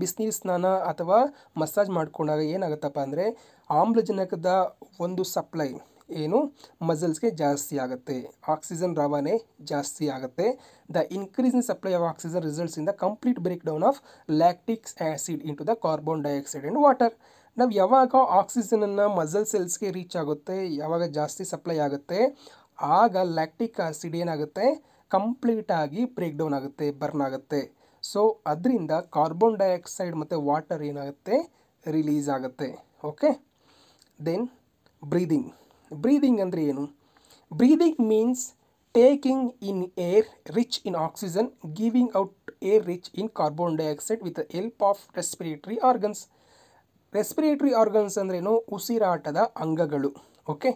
ಬಿಸಿನೀರು ಸ್ನಾನ ಅಥವಾ ಮಸಾಜ್ ಮಾಡ್ಕೊಂಡಾಗ ಏನಾಗುತ್ತಪ್ಪ ಅಂದರೆ ಆಮ್ಲಜನಕದ ಒಂದು ಸಪ್ಲೈ ಏನು ಮಸಲ್ಸ್ಗೆ ಜಾಸ್ತಿ ಆಗುತ್ತೆ ಆಕ್ಸಿಜನ್ ರವಾನೆ ಜಾಸ್ತಿ ಆಗುತ್ತೆ the increase in supply of oxygen results in the complete break down of lactic acid into the carbon dioxide and water ನಾವು ಯಾವಾಗ ಆಕ್ಸಿಜನನ್ನು ಮಸಲ್ ಸೆಲ್ಸ್ಗೆ ರೀಚ್ ಆಗುತ್ತೆ ಯಾವಾಗ ಜಾಸ್ತಿ ಸಪ್ಲೈ ಆಗುತ್ತೆ ಆಗ ಲ್ಯಾಕ್ಟಿಕ್ ಆ್ಯಸಿಡ್ ಏನಾಗುತ್ತೆ ಕಂಪ್ಲೀಟಾಗಿ ಬ್ರೇಕ್ ಡೌನ್ ಆಗುತ್ತೆ ಬರ್ನ್ ಆಗುತ್ತೆ ಸೊ ಅದರಿಂದ ಕಾರ್ಬನ್ ಡೈಆಕ್ಸೈಡ್ ಮತ್ತು ವಾಟರ್ ಏನಾಗುತ್ತೆ ರಿಲೀಸ್ ಆಗುತ್ತೆ ಓಕೆ ದೆನ್ ಬ್ರೀದಿಂಗ್ ಬ್ರೀದಿಂಗ್ ಅಂದರೆ ಏನು breathing means taking in air rich in oxygen giving out air rich in carbon dioxide with help of respiratory organs respiratory organs ಅಂದ್ರೇನು ಉಸಿರಾಟದ ಅಂಗಗಳು okay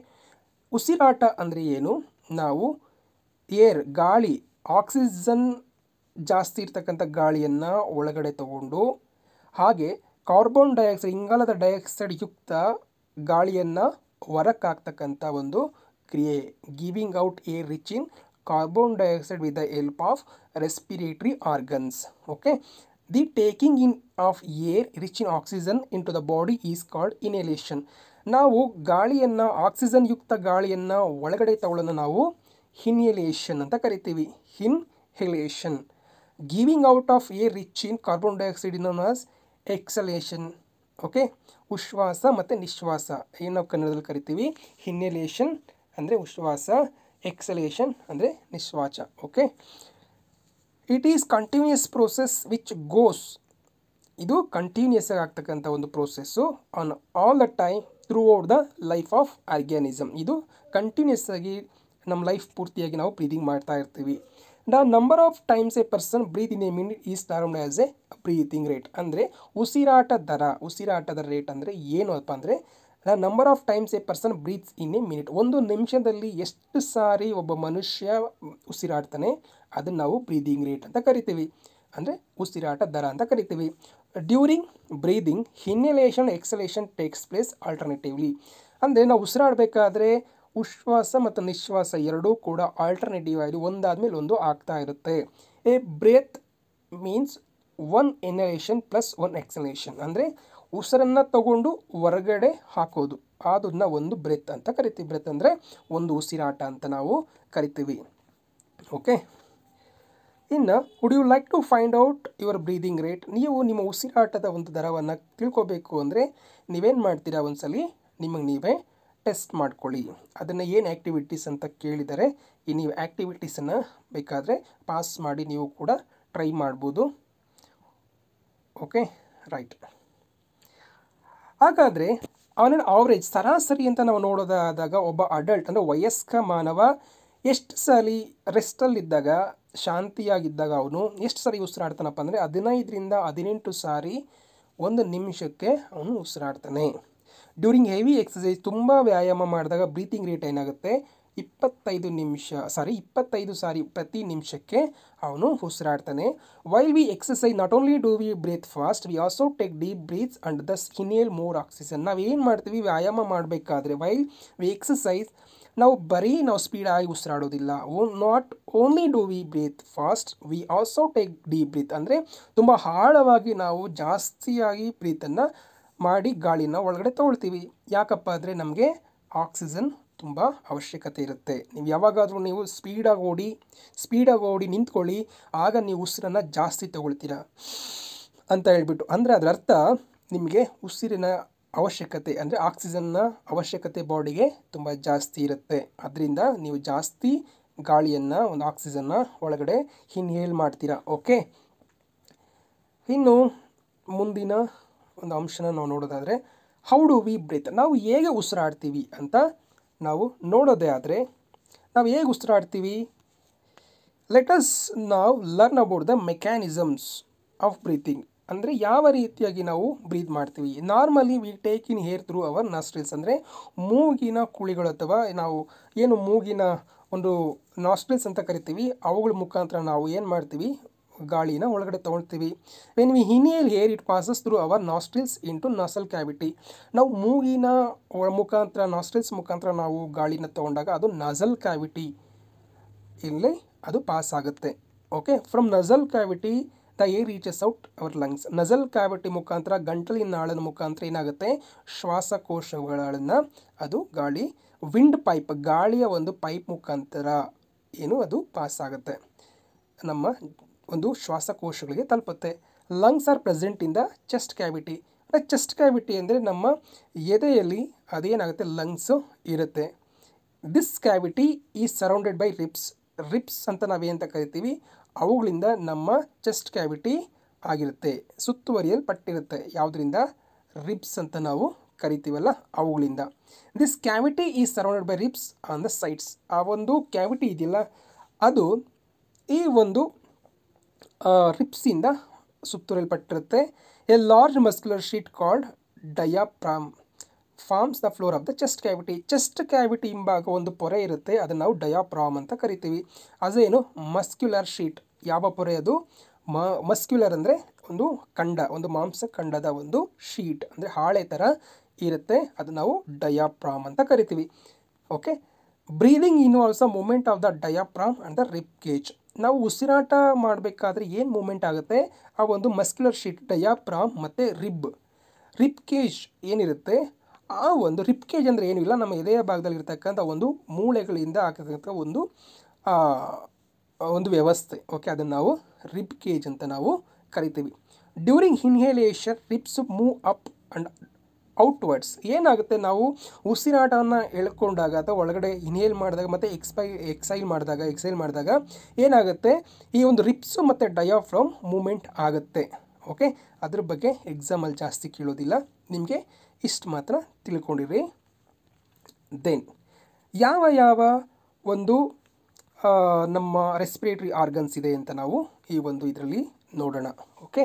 ಉಸಿರಾಟ ಅಂದರೆ ಏನು ನಾವು ಏರ್ ಗಾಳಿ ಆಕ್ಸಿಜನ್ ಜಾಸ್ತಿ ಇರ್ತಕ್ಕಂಥ ಗಾಳಿಯನ್ನು ಒಳಗಡೆ ತಗೊಂಡು ಹಾಗೆ ಕಾರ್ಬನ್ ಡೈಆಕ್ಸೈಡ್ ಇಂಗಾಲದ ಡೈಆಕ್ಸೈಡ್ ಯುಕ್ತ ಗಾಳಿಯನ್ನು ಹೊರಕ್ಕಾಕ್ತಕ್ಕಂಥ ಒಂದು ಕ್ರಿಯೆ giving out air rich in carbon dioxide with the help of respiratory organs okay the taking in of air rich in oxygen into the body is called inhalation ನಾವು ಗಾಳಿಯನ್ನು oxygen ಯುಕ್ತ ಗಾಳಿಯನ್ನು ಒಳಗಡೆ ತಗೊಳ್ಳೋಣ ನಾವು ಹಿನ್ಯಲೇಷನ್ ಅಂತ ಕರಿತೀವಿ inhalation giving out of air rich in carbon dioxide in as exhalation okay ಉಶ್ವಾಸ ಮತ್ತು ನಿಶ್ವಾಸ ಏನು ನಾವು ಕನ್ನಡದಲ್ಲಿ ಕರಿತೀವಿ ಹಿನ್ನೆಲೇಷನ್ ಅಂದರೆ ಉಶ್ವಾಸ ಎಕ್ಸಲೇಷನ್ ಅಂದರೆ ನಿಶ್ವಾಸ okay it is continuous process which goes ಇದು ಕಂಟಿನ್ಯೂಯಸ್ ಆಗ್ತಕ್ಕಂಥ ಒಂದು process on all the time throughout the life of organism ಇದು ಕಂಟಿನ್ಯೂಯಸ್ ಆಗಿ ನಮ್ಮ ಲೈಫ್ ಪೂರ್ತಿಯಾಗಿ ನಾವು ಬ್ರೀದಿಂಗ್ ಮಾಡ್ತಾ ಇರ್ತೀವಿ the number of times a person breathe in a minute is normal as a breathing rate ಅಂದರೆ ಉಸಿರಾಟ ದರ ಉಸಿರಾಟದ ರೇಟ್ ಅಂದರೆ ಏನು ಅಪ್ಪ ಅಂದರೆ the number of times a person breathes in a minute ಒಂದು ನಿಮಿಷದಲ್ಲಿ ಎಷ್ಟು ಸಾರಿ ಒಬ್ಬ ಮನುಷ್ಯ ಉಸಿರಾಡ್ತಾನೆ ಅದನ್ನು ನಾವು ಬ್ರೀದಿಂಗ್ ರೇಟ್ ಅಂತ ಕರಿತೀವಿ ಅಂದರೆ ಉಸಿರಾಟ ದರ ಅಂತ ಕರಿತೀವಿ during breathing inhalation exhalation takes place alternatively ಅಂದರೆ ನಾವು ಉಸಿರಾಡಬೇಕಾದ್ರೆ ಉಶ್ವಾಸ ಮತ್ತು ನಿಶ್ವಾಸ ಎರಡೂ ಕೂಡ ಆಲ್ಟರ್ನೇಟಿವ್ ಆಗಿ ಒಂದಾದಮೇಲೆ ಒಂದು ಆಗ್ತಾ ಇರುತ್ತೆ a breath means one inhalation plus one exhalation ಅಂದರೆ ಉಸಿರನ್ನು ತಗೊಂಡು ಹೊರಗಡೆ ಹಾಕೋದು ಅದನ್ನ ಒಂದು ಬ್ರೆತ್ ಅಂತ ಕರಿತೀವಿ ಬ್ರೆತ್ ಅಂದರೆ ಒಂದು ಉಸಿರಾಟ ಅಂತ ನಾವು ಕರಿತೀವಿ ಓಕೆ ಇನ್ನು would you like to find out your breathing rate ನೀವು ನಿಮ್ಮ ಉಸಿರಾಟದ ಒಂದು ದರವನ್ನು ತಿಳ್ಕೊಬೇಕು ಅಂದರೆ ನೀವೇನು ಮಾಡ್ತೀರಾ ಒಂದ್ಸಲಿ ನಿಮಗೆ ನೀವೇ ಟೆಸ್ಟ್ ಮಾಡ್ಕೊಳ್ಳಿ ಅದನ್ನು ಏನು ಆ್ಯಕ್ಟಿವಿಟೀಸ್ ಅಂತ ಕೇಳಿದರೆ ಈ ನೀವು ಆ್ಯಕ್ಟಿವಿಟೀಸನ್ನು ಬೇಕಾದರೆ ಪಾಸ್ ಮಾಡಿ ನೀವು ಕೂಡ ಟ್ರೈ ಮಾಡ್ಬೋದು ಓಕೆ ರೈಟ್ ಹಾಗಾದರೆ ಅವನ ಆವ್ರೇಜ್ ಸರಾಸರಿ ಅಂತ ನಾವು ನೋಡೋದಾದಾಗ ಒಬ್ಬ ಅಡಲ್ಟ್ ಅಂದರೆ ವಯಸ್ಕ ಮಾನವ ಎಷ್ಟು ಸಲ ರೆಸ್ಟಲ್ಲಿದ್ದಾಗ ಶಾಂತಿಯಾಗಿದ್ದಾಗ ಅವನು ಎಷ್ಟು ಸಾರಿ ಉಸಿರಾಡ್ತಾನಪ್ಪ ಅಂದರೆ ಹದಿನೈದರಿಂದ ಹದಿನೆಂಟು ಸಾರಿ ಒಂದು ನಿಮಿಷಕ್ಕೆ ಅವನು ಉಸಿರಾಡ್ತಾನೆ ಡ್ಯೂರಿಂಗ್ ಹೆವಿ ಎಕ್ಸಸೈಸ್ ತುಂಬ ವ್ಯಾಯಾಮ ಮಾಡಿದಾಗ ಬ್ರೀತಿಂಗ್ ರೇಟ್ ಏನಾಗುತ್ತೆ ಇಪ್ಪತ್ತೈದು ನಿಮಿಷ ಸಾರಿ ಇಪ್ಪತ್ತೈದು ಸಾರಿ ಪ್ರತಿ ನಿಮಿಷಕ್ಕೆ ಅವನು ಉಸಿರಾಡ್ತಾನೆ while we exercise not only do we breathe fast we also take deep breaths and thus inhale more oxygen ನಾವೇನು ಮಾಡ್ತೀವಿ ವ್ಯಾಯಾಮ ಮಾಡಬೇಕಾದ್ರೆ ವೈ ವಿ ಎಕ್ಸಸೈಸ್ ನಾವು ಬರೀ ನಾವು ಸ್ಪೀಡಾಗಿ ಉಸಿರಾಡೋದಿಲ್ಲ oh not only do we breathe fast we also take deep breath ಅಂದರೆ ತುಂಬ ಆಳವಾಗಿ ನಾವು ಜಾಸ್ತಿಯಾಗಿ ಬ್ರೀತನ್ನು ಮಾಡಿ ಗಾಳಿನ ಒಳಗಡೆ ತಗೊಳ್ತೀವಿ ಯಾಕಪ್ಪ ಅಂದರೆ ನಮಗೆ ಆಕ್ಸಿಜನ್ ತುಂಬ ಅವಶ್ಯಕತೆ ಇರುತ್ತೆ ನೀವು ಯಾವಾಗಾದರೂ ನೀವು ಸ್ಪೀಡಾಗಿ ಓಡಿ ಸ್ಪೀಡಾಗಿ ಓಡಿ ನಿಂತ್ಕೊಳ್ಳಿ ಆಗ ನೀವು ಉಸಿರನ್ನು ಜಾಸ್ತಿ ತಗೊಳ್ತೀರ ಅಂತ ಹೇಳ್ಬಿಟ್ಟು ಅಂದರೆ ಅದರ ಅರ್ಥ ನಿಮಗೆ ಉಸಿರಿನ ಅವಶ್ಯಕತೆ ಅಂದರೆ ಆಕ್ಸಿಜನ್ನ ಅವಶ್ಯಕತೆ ಬಾಡಿಗೆ ತುಂಬ ಜಾಸ್ತಿ ಇರುತ್ತೆ ಅದರಿಂದ ನೀವು ಜಾಸ್ತಿ ಗಾಳಿಯನ್ನು ಒಂದು ಆಕ್ಸಿಜನ್ನ ಒಳಗಡೆ ಇನ್ಹೇಲ್ ಮಾಡ್ತೀರಾ ಓಕೆ ಇನ್ನು ಮುಂದಿನ ಒಂದು ಅಂಶನ ನಾವು ನೋಡೋದಾದರೆ ಹೌ ಡು ವಿ ಬ್ರೀತ್ ನಾವು ಹೇಗೆ ಉಸಿರಾಡ್ತೀವಿ ಅಂತ ನಾವು ನೋಡೋದೇ ಆದರೆ ನಾವು ಹೇಗೆ ಉಸಿರಾಡ್ತೀವಿ ಲೆಟಸ್ ನಾವು learn about the mechanisms of breathing ಅಂದರೆ ಯಾವ ರೀತಿಯಾಗಿ ನಾವು ಬ್ರೀತ್ ಮಾಡ್ತೀವಿ normally we take in air through our nostrils ಅಂದರೆ ಮೂಗಿನ ಕುಳಿಗಳು ಅಥವಾ ನಾವು ಏನು ಮೂಗಿನ ಒಂದು ನಾಸ್ಟ್ರಿಲ್ಸ್ ಅಂತ ಕರಿತೀವಿ ಅವುಗಳ ಮುಖಾಂತರ ನಾವು ಏನು ಮಾಡ್ತೀವಿ ಗಾಳಿನ ಒಳಗಡೆ ತೊಗೊಳ್ತೀವಿ when we inhale air it passes through our nostrils into nasal cavity ನಾವು ಮೂಗಿನ ಮುಖಾಂತರ ನಾಸ್ಟ್ರಿಲ್ಸ್ ಮುಖಾಂತರ ನಾವು ಗಾಳಿನ ತೊಗೊಂಡಾಗ ಅದು ನಸಲ್ ಕ್ಯಾವಿಟಿ ಇಲ್ಲಿ ಅದು ಪಾಸ್ ಆಗುತ್ತೆ okay from nasal cavity the air reaches out our lungs nasal cavity ಮುಖಾಂತರ ಗಂಟಲಿನ ನಾಳನ ಮುಖಾಂತರ ಏನಾಗುತ್ತೆ ಶ್ವಾಸಕೋಶಗಳನ್ನು ಅದು ಗಾಳಿ ವಿಂಡ್ ಪೈಪ್ ಗಾಳಿಯ ಒಂದು ಪೈಪ್ ಮುಖಾಂತರ ಏನು ಅದು ಪಾಸ್ ಆಗುತ್ತೆ ನಮ್ಮ ಒಂದು ಶ್ವಾಸಕೋಶಗಳಿಗೆ ತಲುಪುತ್ತೆ lungs are present in the chest cavity chest cavity ಅಂದರೆ ನಮ್ಮ ಎದೆಯಲ್ಲಿ ಅದೇನಾಗುತ್ತೆ ಲಂಗ್ಸು ಇರುತ್ತೆ this cavity is surrounded by ribs ribs ಅಂತ ನಾವೇನಂತ ಕರಿತೀವಿ ಅವುಗಳಿಂದ ನಮ್ಮ ಚೆಸ್ಟ್ ಕ್ಯಾವಿಟಿ ಆಗಿರುತ್ತೆ ಸುತ್ತುವರಿಯಲ್ಲಿ ಪಟ್ಟಿರುತ್ತೆ ಯಾವುದರಿಂದ ರಿಬ್ಸ್ ಅಂತ ನಾವು ಕರಿತೀವಲ್ಲ ಅವುಗಳಿಂದ this cavity is surrounded by ribs on the sides ಆ ಒಂದು ಕ್ಯಾವಿಟಿ ಇದೆಯಲ್ಲ ಅದು ಈ ಒಂದು ರಿಪ್ಸಿಂದ ಸುತ್ತುವರಿಯಲ್ಪಟ್ಟಿರುತ್ತೆ a large muscular sheet called diaphragm forms the floor of the chest cavity chest cavity ಹಿಂಭಾಗ ಒಂದು ಪೊರೆ ಇರುತ್ತೆ ಅದನ್ನು ನಾವು ಡಯಾಪ್ರಾಮ್ ಅಂತ ಕರಿತೀವಿ ಅದೇನು ಮಸ್ಕ್ಯುಲರ್ ಶೀಟ್ ಯಾವ ಪೊರೆ ಅದು ಮಸ್ಕ್ಯುಲರ್ ಅಂದರೆ ಒಂದು ಖಂಡ ಒಂದು ಮಾಂಸ ಖಂಡದ ಒಂದು ಶೀಟ್ ಅಂದರೆ ಹಾಳೆ ಥರ ಇರುತ್ತೆ ಅದು ನಾವು ಡಯಾಪ್ರಾಮ್ ಅಂತ ಕರಿತೀವಿ okay breathing involves a movement of the diaphragm and the rib cage ನಾವು ಉಸಿರಾಟ ಮಾಡಬೇಕಾದ್ರೆ ಏನು ಮೂಮೆಂಟ್ ಆಗುತ್ತೆ ಆ ಒಂದು ಮಸ್ಕ್ಯುಲರ್ ಶೀಟ್ ಡಯಾಪ್ರಾಮ್ ಮತ್ತು ರಿಬ್ ರಿಪ್ ಕೇಜ್ ಏನಿರುತ್ತೆ ಆ ಒಂದು ರಿಪ್ ಕೇಜ್ ಅಂದರೆ ಏನೂ ಇಲ್ಲ ನಮ್ಮ ಎದೆಯ ಭಾಗದಲ್ಲಿ ಒಂದು ಮೂಳೆಗಳಿಂದ ಹಾಕತಕ್ಕಂಥ ಒಂದು ಒಂದು ವ್ಯವಸ್ಥೆ ಓಕೆ ಅದನ್ನು ನಾವು ರಿಪ್ ಕೇಜ್ ಅಂತ ನಾವು ಕರಿತೀವಿ during inhalation ribs move up and outwards ಏನಾಗುತ್ತೆ ನಾವು ಉಸಿರಾಟವನ್ನು ಎಳ್ಕೊಂಡಾಗ ಅಥವಾ ಒಳಗಡೆ ಇನ್ಹೇಲ್ ಮಾಡಿದಾಗ ಮತ್ತು ಎಕ್ಸ್ಪೈ ಎಕ್ಸೈಲ್ ಮಾಡಿದಾಗ ಎಕ್ಸೈಲ್ ಮಾಡಿದಾಗ ಏನಾಗುತ್ತೆ ಈ ಒಂದು ರಿಪ್ಸು ಮತ್ತು ಡಯಾಫ್ರಾಮ್ ಮೂಮೆಂಟ್ ಆಗುತ್ತೆ ಓಕೆ ಅದ್ರ ಬಗ್ಗೆ ಎಕ್ಸಾಮಲ್ಲಿ ಜಾಸ್ತಿ ಕೇಳೋದಿಲ್ಲ ನಿಮಗೆ ಇಷ್ಟು ಮಾತ್ರ ತಿಳ್ಕೊಂಡಿರಿ ದೆನ್ ಯಾವ ಯಾವ ಒಂದು ನಮ್ಮ ರೆಸ್ಪಿರೇಟ್ರಿ ಆರ್ಗನ್ಸ್ ಇದೆ ಅಂತ ನಾವು ಈ ಒಂದು ಇದರಲ್ಲಿ ನೋಡೋಣ ಓಕೆ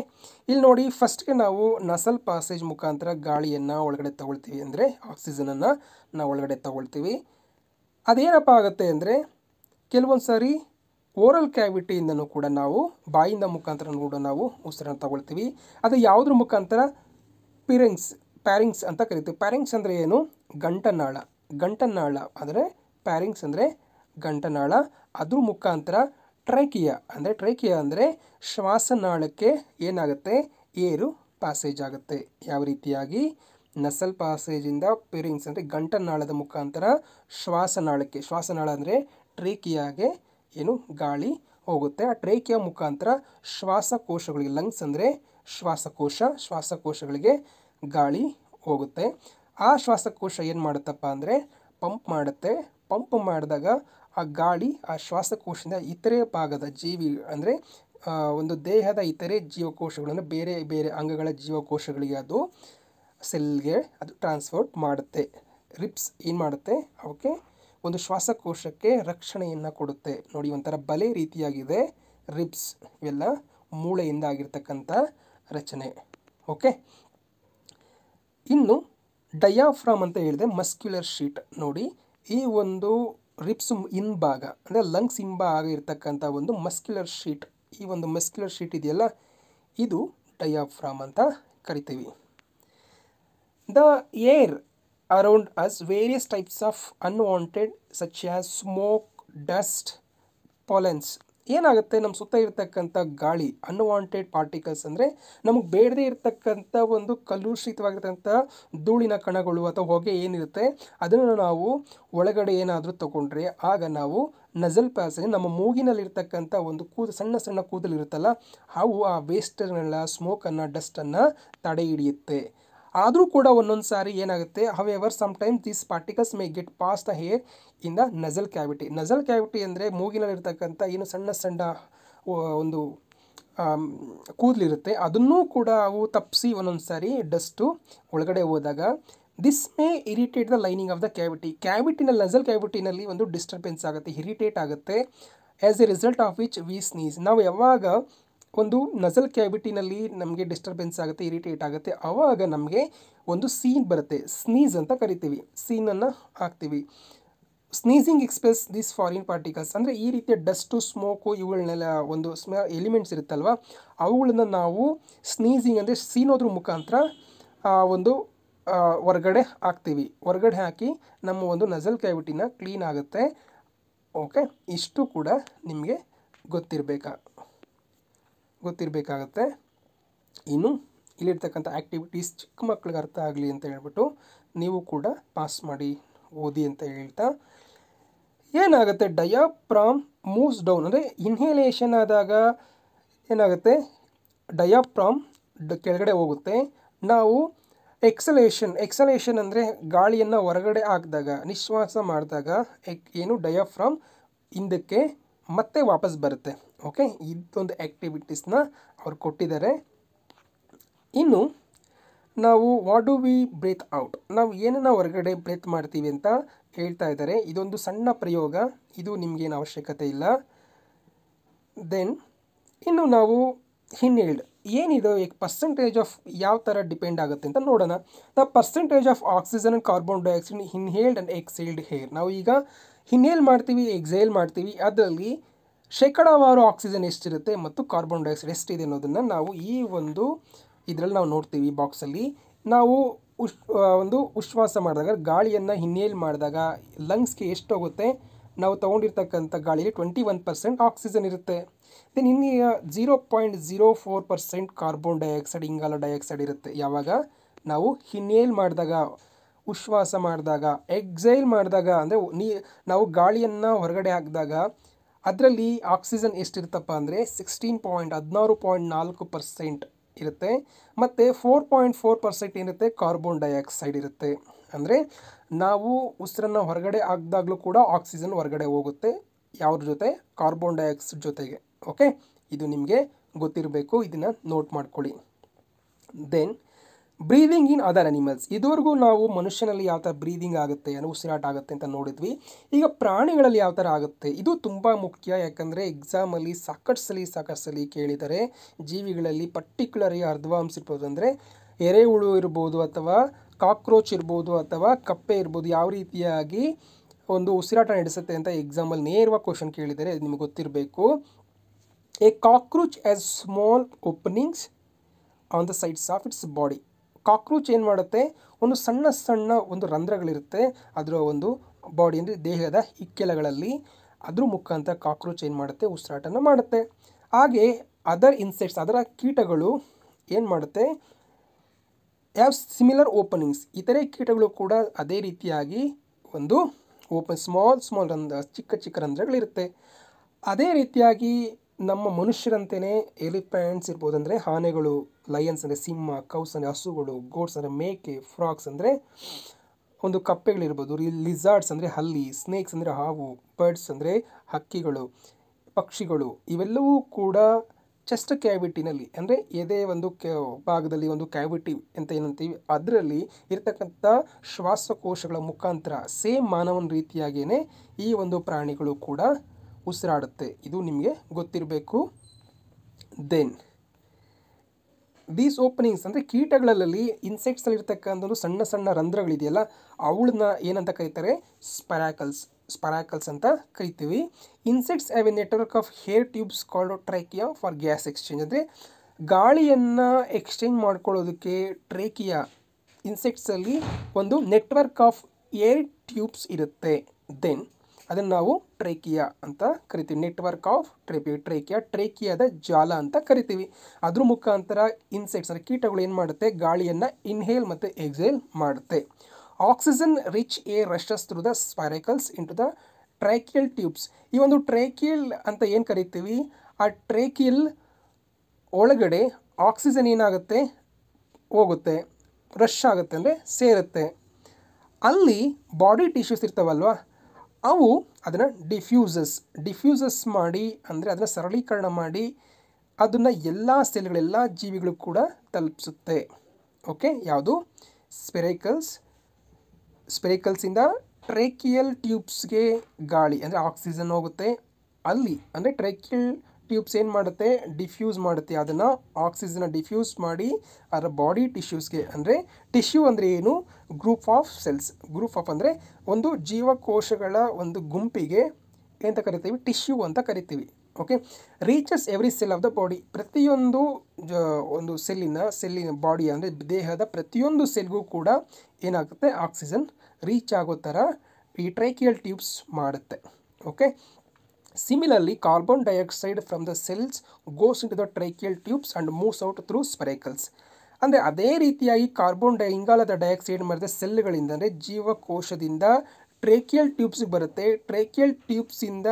ಇಲ್ಲಿ ನೋಡಿ ಫಸ್ಟ್ಗೆ ನಾವು ನಸಲ್ ಪಾಸೇಜ್ ಮುಖಾಂತರ ಗಾಳಿಯನ್ನು ಒಳಗಡೆ ತಗೊಳ್ತೀವಿ ಅಂದರೆ ಆಕ್ಸಿಜನನ್ನು ನಾವು ಒಳಗಡೆ ತಗೊಳ್ತೀವಿ ಅದೇನಪ್ಪ ಆಗುತ್ತೆ ಅಂದರೆ ಕೆಲವೊಂದು ಸಾರಿ ಓರಲ್ ಕ್ಯಾವಿಟಿಯಿಂದನೂ ಕೂಡ ನಾವು ಬಾಯಿಂದ ಮುಖಾಂತರ ಕೂಡ ನಾವು ಉಸಿರನ್ನು ತಗೊಳ್ತೀವಿ ಅದು ಯಾವುದ್ರ ಮುಖಾಂತರ ಪಿರಿಂಗ್ಸ್ ಪ್ಯಾರಿಂಗ್ಸ್ ಅಂತ ಕರಿತೀವಿ ಪ್ಯಾರಿಂಗ್ಸ್ ಅಂದರೆ ಏನು ಗಂಟನಾಳ ಗಂಟನಾಳ ಅಂದರೆ ಪ್ಯಾರಿಂಗ್ಸ್ ಅಂದರೆ ಗಂಟನಾಳ ಅದ್ರ ಮುಖಾಂತರ ಟ್ರೈಕಿಯ ಅಂದರೆ ಟ್ರೈಕಿಯ ಅಂದರೆ ಶ್ವಾಸನಾಳಕ್ಕೆ ಏನಾಗುತ್ತೆ ಏರು ಪ್ಯಾಸೇಜ್ ಆಗುತ್ತೆ ಯಾವ ರೀತಿಯಾಗಿ ನಸಲ್ ಪ್ಯಾಸೇಜಿಂದ ಪಿರಿಂಗ್ಸ್ ಅಂದರೆ ಗಂಟನಾಳದ ಮುಖಾಂತರ ಶ್ವಾಸನಾಳಕ್ಕೆ ಶ್ವಾಸನಾಳ ಅಂದರೆ ಟ್ರೇಕಿಯಾಗೆ ಏನು ಗಾಳಿ ಹೋಗುತ್ತೆ ಆ ಟ್ರೇಕಿಯಾ ಮುಖಾಂತರ ಶ್ವಾಸಕೋಶಗಳಿಗೆ ಲಂಗ್ಸ್ ಅಂದರೆ ಶ್ವಾಸಕೋಶ ಶ್ವಾಸಕೋಶಗಳಿಗೆ ಗಾಳಿ ಹೋಗುತ್ತೆ ಆ ಶ್ವಾಸಕೋಶ ಏನು ಮಾಡುತ್ತಪ್ಪ ಅಂದರೆ ಪಂಪ್ ಮಾಡುತ್ತೆ ಪಂಪ್ ಮಾಡಿದಾಗ ಆ ಗಾಳಿ ಆ ಶ್ವಾಸಕೋಶದ ಇತರೆ ಭಾಗದ ಜೀವಿ ಅಂದರೆ ಒಂದು ದೇಹದ ಇತರೆ ಜೀವಕೋಶಗಳನ್ನು ಬೇರೆ ಬೇರೆ ಅಂಗಗಳ ಜೀವಕೋಶಗಳಿಗೆ ಅದು ಸೆಲ್ಗೆ ಅದು ಟ್ರಾನ್ಸ್ಪೋರ್ಟ್ ಮಾಡುತ್ತೆ ರಿಪ್ಸ್ ಏನು ಮಾಡುತ್ತೆ ಅವಕ್ಕೆ ಒಂದು ಶ್ವಾಸಕೋಶಕ್ಕೆ ರಕ್ಷಣೆಯನ್ನು ಕೊಡುತ್ತೆ ನೋಡಿ ಒಂಥರ ಬಲೆ ರೀತಿಯಾಗಿದೆ ರಿಪ್ಸ್ ಇವೆಲ್ಲ ಮೂಳೆಯಿಂದ ಆಗಿರ್ತಕ್ಕಂಥ ರಚನೆ ಓಕೆ ಇನ್ನು ಡಯಾಫ್ರಾಮ್ ಅಂತ ಹೇಳಿದೆ ಮಸ್ಕ್ಯುಲರ್ ಶೀಟ್ ನೋಡಿ ಈ ಒಂದು ರಿಪ್ಸ್ ಭಾಗ ಅಂದರೆ ಲಂಗ್ಸ್ ಭಾಗ ಇರತಕ್ಕಂಥ ಒಂದು ಮಸ್ಕ್ಯುಲರ್ ಶೀಟ್ ಈ ಒಂದು ಮಸ್ಕ್ಯುಲರ್ ಶೀಟ್ ಇದೆಯಲ್ಲ ಇದು ಡಯಾಫ್ರಾಮ್ ಅಂತ ಕರಿತೀವಿ the air around us various types of unwanted such as smoke dust pollens ಏನಾಗುತ್ತೆ ನಮ್ಮ ಸುತ್ತ ಇರತಕ್ಕಂಥ ಗಾಳಿ ಅನ್ವಾಂಟೆಡ್ ಪಾರ್ಟಿಕಲ್ಸ್ ಅಂದರೆ ನಮಗೆ ಬೇಡದೆ ಇರತಕ್ಕಂಥ ಒಂದು ಕಲುಷಿತವಾಗಿರ್ತಕ್ಕಂಥ ಧೂಳಿನ ಕಣಗಳು ಅಥವಾ ಹೊಗೆ ಏನಿರುತ್ತೆ ಅದನ್ನು ನಾವು ಒಳಗಡೆ ಏನಾದರೂ ತಗೊಂಡ್ರೆ ಆಗ ನಾವು ನಜಲ್ ಪ್ಯಾಸೇಜ್ ನಮ್ಮ ಮೂಗಿನಲ್ಲಿರ್ತಕ್ಕಂಥ ಒಂದು ಕೂದ ಸಣ್ಣ ಸಣ್ಣ ಇರುತ್ತಲ್ಲ ಅವು ಆ ವೇಸ್ಟ್ನೆಲ್ಲ ಸ್ಮೋಕನ್ನು ಡಸ್ಟನ್ನು ತಡೆ ಹಿಡಿಯುತ್ತೆ ಆದರೂ ಕೂಡ ಒಂದೊಂದು ಸಾರಿ ಏನಾಗುತ್ತೆ some sometimes this particles may get pass the hair in the nasal cavity nasal cavity ಅಂದರೆ ಮೂಗಿನಲ್ಲಿರ್ತಕ್ಕಂಥ ಏನು ಸಣ್ಣ ಸಣ್ಣ ಒಂದು ಕೂದಲಿರುತ್ತೆ ಅದನ್ನೂ ಕೂಡ ಅವು ತಪ್ಪಿಸಿ ಒಂದೊಂದು ಸಾರಿ ಡಸ್ಟು ಒಳಗಡೆ ಹೋದಾಗ this may irritate the lining of the cavity ಕ್ಯಾವಿಟಿನಲ್ಲಿ ನಜಲ್ ಕ್ಯಾವಿಟಿನಲ್ಲಿ ಒಂದು ಡಿಸ್ಟರ್ಬೆನ್ಸ್ ಆಗುತ್ತೆ ಇರಿಟೇಟ್ ಆಗುತ್ತೆ as a result of which we sneeze ನಾವು ಯಾವಾಗ ಒಂದು ನಜಲ್ ಕ್ಯಾವಿಟಿನಲ್ಲಿ ನಮಗೆ ಡಿಸ್ಟರ್ಬೆನ್ಸ್ ಆಗುತ್ತೆ ಇರಿಟೇಟ್ ಆಗುತ್ತೆ ಆವಾಗ ನಮಗೆ ಒಂದು ಸೀನ್ ಬರುತ್ತೆ ಸ್ನೀಸ್ ಅಂತ ಕರಿತೀವಿ ಸೀನನ್ನು ಹಾಕ್ತೀವಿ sneezing express this foreign particles ಅಂದರೆ ಈ ರೀತಿಯ ಡಸ್ಟು ಸ್ಮೋಕು ಇವುಗಳನ್ನೆಲ್ಲ ಒಂದು ಸ್ಮ ಎಲಿಮೆಂಟ್ಸ್ ಇರುತ್ತಲ್ವ ಅವುಗಳನ್ನು ನಾವು ಸ್ನೀಸಿಂಗ್ ಅಂದರೆ ಸೀನೋದ್ರ ಮುಖಾಂತರ ಒಂದು ಹೊರಗಡೆ ಹಾಕ್ತೀವಿ ಹೊರಗಡೆ ಹಾಕಿ ನಮ್ಮ ಒಂದು ನಜಲ್ ಕ್ಯಾವಿಟಿನ ಕ್ಲೀನ್ ಆಗುತ್ತೆ ಓಕೆ ಇಷ್ಟು ಕೂಡ ನಿಮಗೆ ಗೊತ್ತಿರಬೇಕಾ ಗೊತ್ತಿರಬೇಕಾಗತ್ತೆ ಇನ್ನು ಇಲ್ಲಿರ್ತಕ್ಕಂಥ ಆ್ಯಕ್ಟಿವಿಟೀಸ್ ಚಿಕ್ಕ ಮಕ್ಳಿಗೆ ಅರ್ಥ ಆಗಲಿ ಅಂತ ಹೇಳ್ಬಿಟ್ಟು ನೀವು ಕೂಡ ಪಾಸ್ ಮಾಡಿ ಓದಿ ಅಂತ ಹೇಳ್ತಾ ಏನಾಗುತ್ತೆ ಡಯಾಪ್ರಾಮ್ ಮೂವ್ಸ್ ಡೌನ್ ಅಂದರೆ ಇನ್ಹೇಲೇಷನ್ ಆದಾಗ ಏನಾಗುತ್ತೆ ಡಯಾಪ್ರಾಮ್ ಡ ಕೆಳಗಡೆ ಹೋಗುತ್ತೆ ನಾವು ಎಕ್ಸಲೇಷನ್ ಎಕ್ಸಲೇಷನ್ ಅಂದರೆ ಗಾಳಿಯನ್ನು ಹೊರಗಡೆ ಹಾಕಿದಾಗ ನಿಶ್ವಾಸ ಮಾಡಿದಾಗ ಎಕ್ ಏನು ಡಯಾಫ್ರಾಮ್ ಹಿಂದಕ್ಕೆ ಮತ್ತೆ ವಾಪಸ್ ಬರುತ್ತೆ ಓಕೆ ಇದೊಂದು ಆ್ಯಕ್ಟಿವಿಟೀಸ್ನ ಅವ್ರು ಕೊಟ್ಟಿದ್ದಾರೆ ಇನ್ನು ನಾವು what do we breathe out ನಾವು ಏನನ್ನು ಹೊರಗಡೆ ಬ್ರೇತ್ ಮಾಡ್ತೀವಿ ಅಂತ ಹೇಳ್ತಾ ಇದ್ದಾರೆ ಇದೊಂದು ಸಣ್ಣ ಪ್ರಯೋಗ ಇದು ನಿಮಗೇನು ಅವಶ್ಯಕತೆ ಇಲ್ಲ ದೆನ್ ಇನ್ನು ನಾವು ಹಿನ್ನೆಲ್ಡ್ ಏನಿದೆ ಈಗ ಪರ್ಸೆಂಟೇಜ್ ಆಫ್ ಯಾವ ಥರ ಡಿಪೆಂಡ್ ಆಗುತ್ತೆ ಅಂತ ನೋಡೋಣ the percentage of oxygen and carbon dioxide inhaled and exhaled air ನಾವು ಈಗ ಇನ್ಹೇಲ್ ಮಾಡ್ತೀವಿ ಎಕ್ಸೈಲ್ ಮಾಡ್ತೀವಿ ಅದರಲ್ಲಿ ಶೇಕಡಾವಾರು ಆಕ್ಸಿಜನ್ ಎಷ್ಟಿರುತ್ತೆ ಮತ್ತು ಕಾರ್ಬನ್ ಡೈಆಕ್ಸೈಡ್ ಎಷ್ಟಿದೆ ಅನ್ನೋದನ್ನು ನಾವು ಈ ಒಂದು ಇದರಲ್ಲಿ ನಾವು ನೋಡ್ತೀವಿ ಬಾಕ್ಸಲ್ಲಿ ನಾವು ಉಶ್ ಒಂದು ಉಶ್ವಾಸ ಮಾಡಿದಾಗ ಗಾಳಿಯನ್ನು ಹಿನ್ನೇಲ್ ಮಾಡಿದಾಗ ಲಂಗ್ಸ್ಗೆ ಎಷ್ಟು ಹೋಗುತ್ತೆ ನಾವು ತೊಗೊಂಡಿರ್ತಕ್ಕಂಥ ಗಾಳಿಯಲ್ಲಿ ಟ್ವೆಂಟಿ ಒನ್ ಪರ್ಸೆಂಟ್ ಆಕ್ಸಿಜನ್ ಇರುತ್ತೆ ದೆನ್ ಇನ್ನು zero point zero four percent carbon dioxide ಇಂಗಾಲ ಡೈಆಕ್ಸೈಡ್ ಇರುತ್ತೆ ಯಾವಾಗ ನಾವು ಹಿನ್ನೇಲ್ ಮಾಡಿದಾಗ ಉಶ್ವಾಸ ಮಾಡಿದಾಗ ಎಕ್ಸೈಲ್ ಮಾಡಿದಾಗ ಅಂದರೆ ನೀ ನಾವು ಗಾಳಿಯನ್ನು ಹೊರಗಡೆ ಹಾಕಿದಾಗ ಅದರಲ್ಲಿ ಆಕ್ಸಿಜನ್ ಎಷ್ಟಿರುತ್ತಪ್ಪ ಅಂದರೆ ಸಿಕ್ಸ್ಟೀನ್ ಪಾಯಿಂಟ್ ಹದಿನಾರು ಪಾಯಿಂಟ್ ನಾಲ್ಕು ಪರ್ಸೆಂಟ್ ಇರುತ್ತೆ ಮತ್ತು ಫೋರ್ ಪಾಯಿಂಟ್ ಫೋರ್ ಪರ್ಸೆಂಟ್ ಏನಿರುತ್ತೆ ಕಾರ್ಬೋನ್ ಡೈಆಕ್ಸೈಡ್ ಇರುತ್ತೆ ಅಂದರೆ ನಾವು ಉಸಿರನ್ನು ಹೊರಗಡೆ ಹಾಕಿದಾಗಲೂ ಕೂಡ ಆಕ್ಸಿಜನ್ ಹೊರಗಡೆ ಹೋಗುತ್ತೆ ಯಾವ್ದ್ರ ಜೊತೆ ಕಾರ್ಬನ್ ಡೈಆಕ್ಸೈಡ್ ಜೊತೆಗೆ ಓಕೆ ಇದು ನಿಮಗೆ ಗೊತ್ತಿರಬೇಕು ಇದನ್ನು ನೋಟ್ ಮಾಡ್ಕೊಳ್ಳಿ then breathing in other animals ಇದುವರೆಗೂ ನಾವು ಮನುಷ್ಯನಲ್ಲಿ ಯಾವ ಥರ ಬ್ರೀದಿಂಗ್ ಆಗುತ್ತೆ ಅನ್ನೋ ಉಸಿರಾಟ ಆಗುತ್ತೆ ಅಂತ ನೋಡಿದ್ವಿ ಈಗ ಪ್ರಾಣಿಗಳಲ್ಲಿ ಯಾವ ಥರ ಆಗುತ್ತೆ ಇದು ತುಂಬ ಮುಖ್ಯ ಯಾಕಂದರೆ ಎಕ್ಸಾಮಲ್ಲಿ ಸಾಕಷ್ಟು ಸಲ ಸಾಕಷ್ಟು ಸಲ ಕೇಳಿದರೆ ಜೀವಿಗಳಲ್ಲಿ ಪರ್ಟಿಕ್ಯುಲರ್ ಅರ್ಧವಾಂಶ ಇರ್ಬೋದು ಅಂದರೆ ಎರೆಹುಳು ಇರ್ಬೋದು ಅಥವಾ ಕಾಕ್ರೋಚ್ ಇರ್ಬೋದು ಅಥವಾ ಕಪ್ಪೆ ಇರ್ಬೋದು ಯಾವ ರೀತಿಯಾಗಿ ಒಂದು ಉಸಿರಾಟ ನಡೆಸುತ್ತೆ ಅಂತ ಎಕ್ಸಾಮಲ್ಲಿ ನೇರವಾಗಿ ಕ್ವಶನ್ ಕೇಳಿದರೆ ಅದು ನಿಮಗೆ ಗೊತ್ತಿರಬೇಕು a cockroach has small openings on the sides of its body cockroach ಏನು ಮಾಡುತ್ತೆ ಒಂದು ಸಣ್ಣ ಸಣ್ಣ ಒಂದು ರಂಧ್ರಗಳಿರುತ್ತೆ ಅದರ ಒಂದು ಬಾಡಿ ಅಂದರೆ ದೇಹದ ಇಕ್ಕೆಲಗಳಲ್ಲಿ ಅದ್ರ ಮುಖಾಂತರ ಕಾಕ್ರೋಚ್ ಏನು ಮಾಡುತ್ತೆ ಉಸಿರಾಟನ ಮಾಡುತ್ತೆ ಹಾಗೆ ಅದರ್ ಇನ್ಸೆಕ್ಟ್ಸ್ ಅದರ ಕೀಟಗಳು ಏನು ಮಾಡುತ್ತೆ ಹ್ಯಾವ್ ಸಿಮಿಲರ್ ಓಪನಿಂಗ್ಸ್ ಇತರೆ ಕೀಟಗಳು ಕೂಡ ಅದೇ ರೀತಿಯಾಗಿ ಒಂದು ಓಪನ್ ಸ್ಮಾಲ್ ಸ್ಮಾಲ್ ರಂಧ್ರ ಚಿಕ್ಕ ಚಿಕ್ಕ ರಂಧ್ರಗಳಿರುತ್ತೆ ಅದೇ ರೀತಿಯಾಗಿ ನಮ್ಮ ಮನುಷ್ಯರಂತೆಯೇ ಎಲಿಫ್ಯಾಂಟ್ಸ್ ಇರ್ಬೋದು ಅಂದರೆ ಆನೆಗಳು ಲಯನ್ಸ್ ಅಂದರೆ ಸಿಂಹ ಕೌಸ್ ಅಂದರೆ ಹಸುಗಳು ಗೋಡ್ಸ್ ಅಂದರೆ ಮೇಕೆ ಫ್ರಾಕ್ಸ್ ಅಂದರೆ ಒಂದು ಕಪ್ಪೆಗಳಿರ್ಬೋದು ಲಿಝಾರ್ಡ್ಸ್ ಅಂದರೆ ಹಲ್ಲಿ ಸ್ನೇಕ್ಸ್ ಅಂದರೆ ಹಾವು ಬರ್ಡ್ಸ್ ಅಂದರೆ ಹಕ್ಕಿಗಳು ಪಕ್ಷಿಗಳು ಇವೆಲ್ಲವೂ ಕೂಡ ಚೆಸ್ಟ್ ಕ್ಯಾವಿಟಿನಲ್ಲಿ ಅಂದರೆ ಎದೆ ಒಂದು ಭಾಗದಲ್ಲಿ ಒಂದು ಕ್ಯಾವಿಟಿ ಅಂತ ಏನಂತೀವಿ ಅದರಲ್ಲಿ ಇರತಕ್ಕಂಥ ಶ್ವಾಸಕೋಶಗಳ ಮುಖಾಂತರ ಸೇಮ್ ಮಾನವನ ರೀತಿಯಾಗಿಯೇ ಈ ಒಂದು ಪ್ರಾಣಿಗಳು ಕೂಡ ಉಸಿರಾಡುತ್ತೆ ಇದು ನಿಮಗೆ ಗೊತ್ತಿರಬೇಕು ದೆನ್ ದೀಸ್ ಓಪನಿಂಗ್ಸ್ ಅಂದರೆ ಕೀಟಗಳಲ್ಲಿ ಇನ್ಸೆಕ್ಟ್ಸಲ್ಲಿರ್ತಕ್ಕಂಥದ್ದು ಸಣ್ಣ ಸಣ್ಣ ರಂಧ್ರಗಳಿದೆಯಲ್ಲ ಅವಳನ್ನ ಏನಂತ ಕರೀತಾರೆ ಸ್ಪರಾಕಲ್ಸ್ ಸ್ಪರಾಕಲ್ಸ್ ಅಂತ ಕರಿತೀವಿ insects a network of air tubes called trachea for gas exchange ಅಂದರೆ ಗಾಳಿಯನ್ನು ಎಕ್ಸ್ಚೇಂಜ್ ಮಾಡ್ಕೊಳ್ಳೋದಕ್ಕೆ ಟ್ರೇಕಿಯಾ ಇನ್ಸೆಕ್ಟ್ಸಲ್ಲಿ ಒಂದು ನೆಟ್ವರ್ಕ್ ಆಫ್ ಏರ್ ಟ್ಯೂಬ್ಸ್ ಇರುತ್ತೆ ದೆನ್ ಅದನ್ನು ನಾವು ಟ್ರೇಕಿಯಾ ಅಂತ ಕರಿತೀವಿ ನೆಟ್ವರ್ಕ್ ಆಫ್ ಟ್ರೇಪಿ ಟ್ರೇಕಿಯಾ ಟ್ರೇಕಿಯಾದ ಜಾಲ ಅಂತ ಕರಿತೀವಿ ಅದ್ರ ಮುಖಾಂತರ ಇನ್ಸೆಕ್ಟ್ಸ್ ಅಂದರೆ ಕೀಟಗಳು ಏನು ಮಾಡುತ್ತೆ ಗಾಳಿಯನ್ನು ಇನ್ಹೇಲ್ ಮತ್ತು ಎಕ್ಸೇಲ್ ಮಾಡುತ್ತೆ oxygen rich air rushes through the spiracles into the tracheal tubes ಈ ಒಂದು ಟ್ರೇಕಿಯಲ್ ಅಂತ ಏನು ಕರಿತೀವಿ ಆ ಟ್ರೇಕಿಯಲ್ ಒಳಗಡೆ ಆಕ್ಸಿಜನ್ ಏನಾಗುತ್ತೆ ಹೋಗುತ್ತೆ ರಶ್ ಆಗುತ್ತೆ ಅಂದರೆ ಸೇರುತ್ತೆ ಅಲ್ಲಿ ಬಾಡಿ ಟಿಶ್ಯೂಸ್ ಇರ್ತಾವಲ್ವಾ ಅವು ಅದನ್ನು ಡಿಫ್ಯೂಸಸ್ ಡಿಫ್ಯೂಸಸ್ ಮಾಡಿ ಅಂದರೆ ಅದನ್ನು ಸರಳೀಕರಣ ಮಾಡಿ ಅದನ್ನು ಎಲ್ಲ ಸೆಲ್ಗಳೆಲ್ಲ ಜೀವಿಗಳು ಕೂಡ ತಲುಪಿಸುತ್ತೆ ಓಕೆ ಯಾವುದು ಸ್ಪೆರೈಕಲ್ಸ್ ಸ್ಪೆರೈಕಲ್ಸಿಂದ ಟ್ರೇಕಿಯಲ್ ಟ್ಯೂಬ್ಸ್ಗೆ ಗಾಳಿ ಅಂದರೆ ಆಕ್ಸಿಜನ್ ಹೋಗುತ್ತೆ ಅಲ್ಲಿ ಅಂದರೆ ಟ್ರೇಕಿಯಲ್ ಟ್ಯೂಬ್ಸ್ ಏನು ಮಾಡುತ್ತೆ ಡಿಫ್ಯೂಸ್ ಮಾಡುತ್ತೆ ಅದನ್ನು ಆಕ್ಸಿಜನ್ನ ಡಿಫ್ಯೂಸ್ ಮಾಡಿ ಅದರ ಬಾಡಿ ಟಿಶ್ಯೂಸ್ಗೆ ಅಂದರೆ ಟಿಶ್ಯೂ ಅಂದರೆ ಏನು group of cells group of ಅಂದರೆ ಒಂದು ಜೀವಕೋಶಗಳ ಒಂದು ಗುಂಪಿಗೆ ಎಂತ ಕರಿತೀವಿ ಟಿಶ್ಯೂ ಅಂತ ಕರಿತೀವಿ okay reaches every cell of the body ಪ್ರತಿಯೊಂದು ಜ ಒಂದು ಸೆಲ್ಲಿನ ಸೆಲ್ಲಿನ ಬಾಡಿ ಅಂದರೆ ದೇಹದ ಪ್ರತಿಯೊಂದು ಸೆಲ್ಗೂ ಕೂಡ ಏನಾಗುತ್ತೆ ಆಕ್ಸಿಜನ್ ರೀಚ್ ಆಗೋ ಥರ ಈ ಟ್ರೈಕಿಯಲ್ ಟ್ಯೂಬ್ಸ್ ಮಾಡುತ್ತೆ okay Similarly, carbon dioxide from the cells goes into the tracheal tubes and moves out through spiracles. ಅಂದರೆ ಅದೇ ರೀತಿಯಾಗಿ ಕಾರ್ಬನ್ ಡೈ ಇಂಗಾಲದ ಡೈಆಕ್ಸೈಡ್ ಮರದ ಸೆಲ್ಗಳಿಂದ ಅಂದರೆ ಜೀವಕೋಶದಿಂದ ಟ್ರೇಕಿಯಲ್ ಟ್ಯೂಬ್ಸ್ಗೆ ಬರುತ್ತೆ ಟ್ರೇಕಿಯಲ್ ಟ್ಯೂಬ್ಸಿಂದ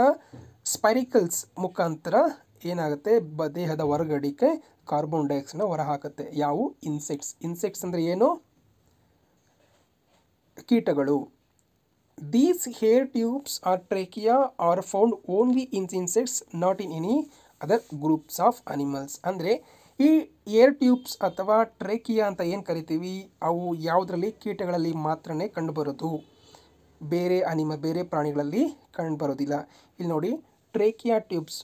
ಸ್ಪೈರಿಕಲ್ಸ್ ಮುಖಾಂತರ ಏನಾಗುತ್ತೆ ಬ ದೇಹದ ಹೊರಗಡಿಕೆ ಕಾರ್ಬೋನ್ ಡೈಆಕ್ಸೈಡ್ನ ಹೊರಹಾಕುತ್ತೆ ಯಾವು ಇನ್ಸೆಕ್ಟ್ಸ್ ಇನ್ಸೆಕ್ಟ್ಸ್ ಅಂದರೆ ಏನು ಕೀಟಗಳು These hair tubes or trachea are found only in insects, not in any other groups of animals. ಅಂದರೆ ಈ ಏರ್ ಟ್ಯೂಬ್ಸ್ ಅಥವಾ ಟ್ರೇಕಿಯಾ ಅಂತ ಏನು ಕರಿತೀವಿ ಅವು ಯಾವುದರಲ್ಲಿ ಕೀಟಗಳಲ್ಲಿ ಮಾತ್ರನೇ ಕಂಡುಬರೋದು ಬೇರೆ ಅನಿಮ ಬೇರೆ ಪ್ರಾಣಿಗಳಲ್ಲಿ ಕಂಡುಬರೋದಿಲ್ಲ ಇಲ್ಲಿ ನೋಡಿ ಟ್ರೇಕಿಯಾ ಟ್ಯೂಬ್ಸ್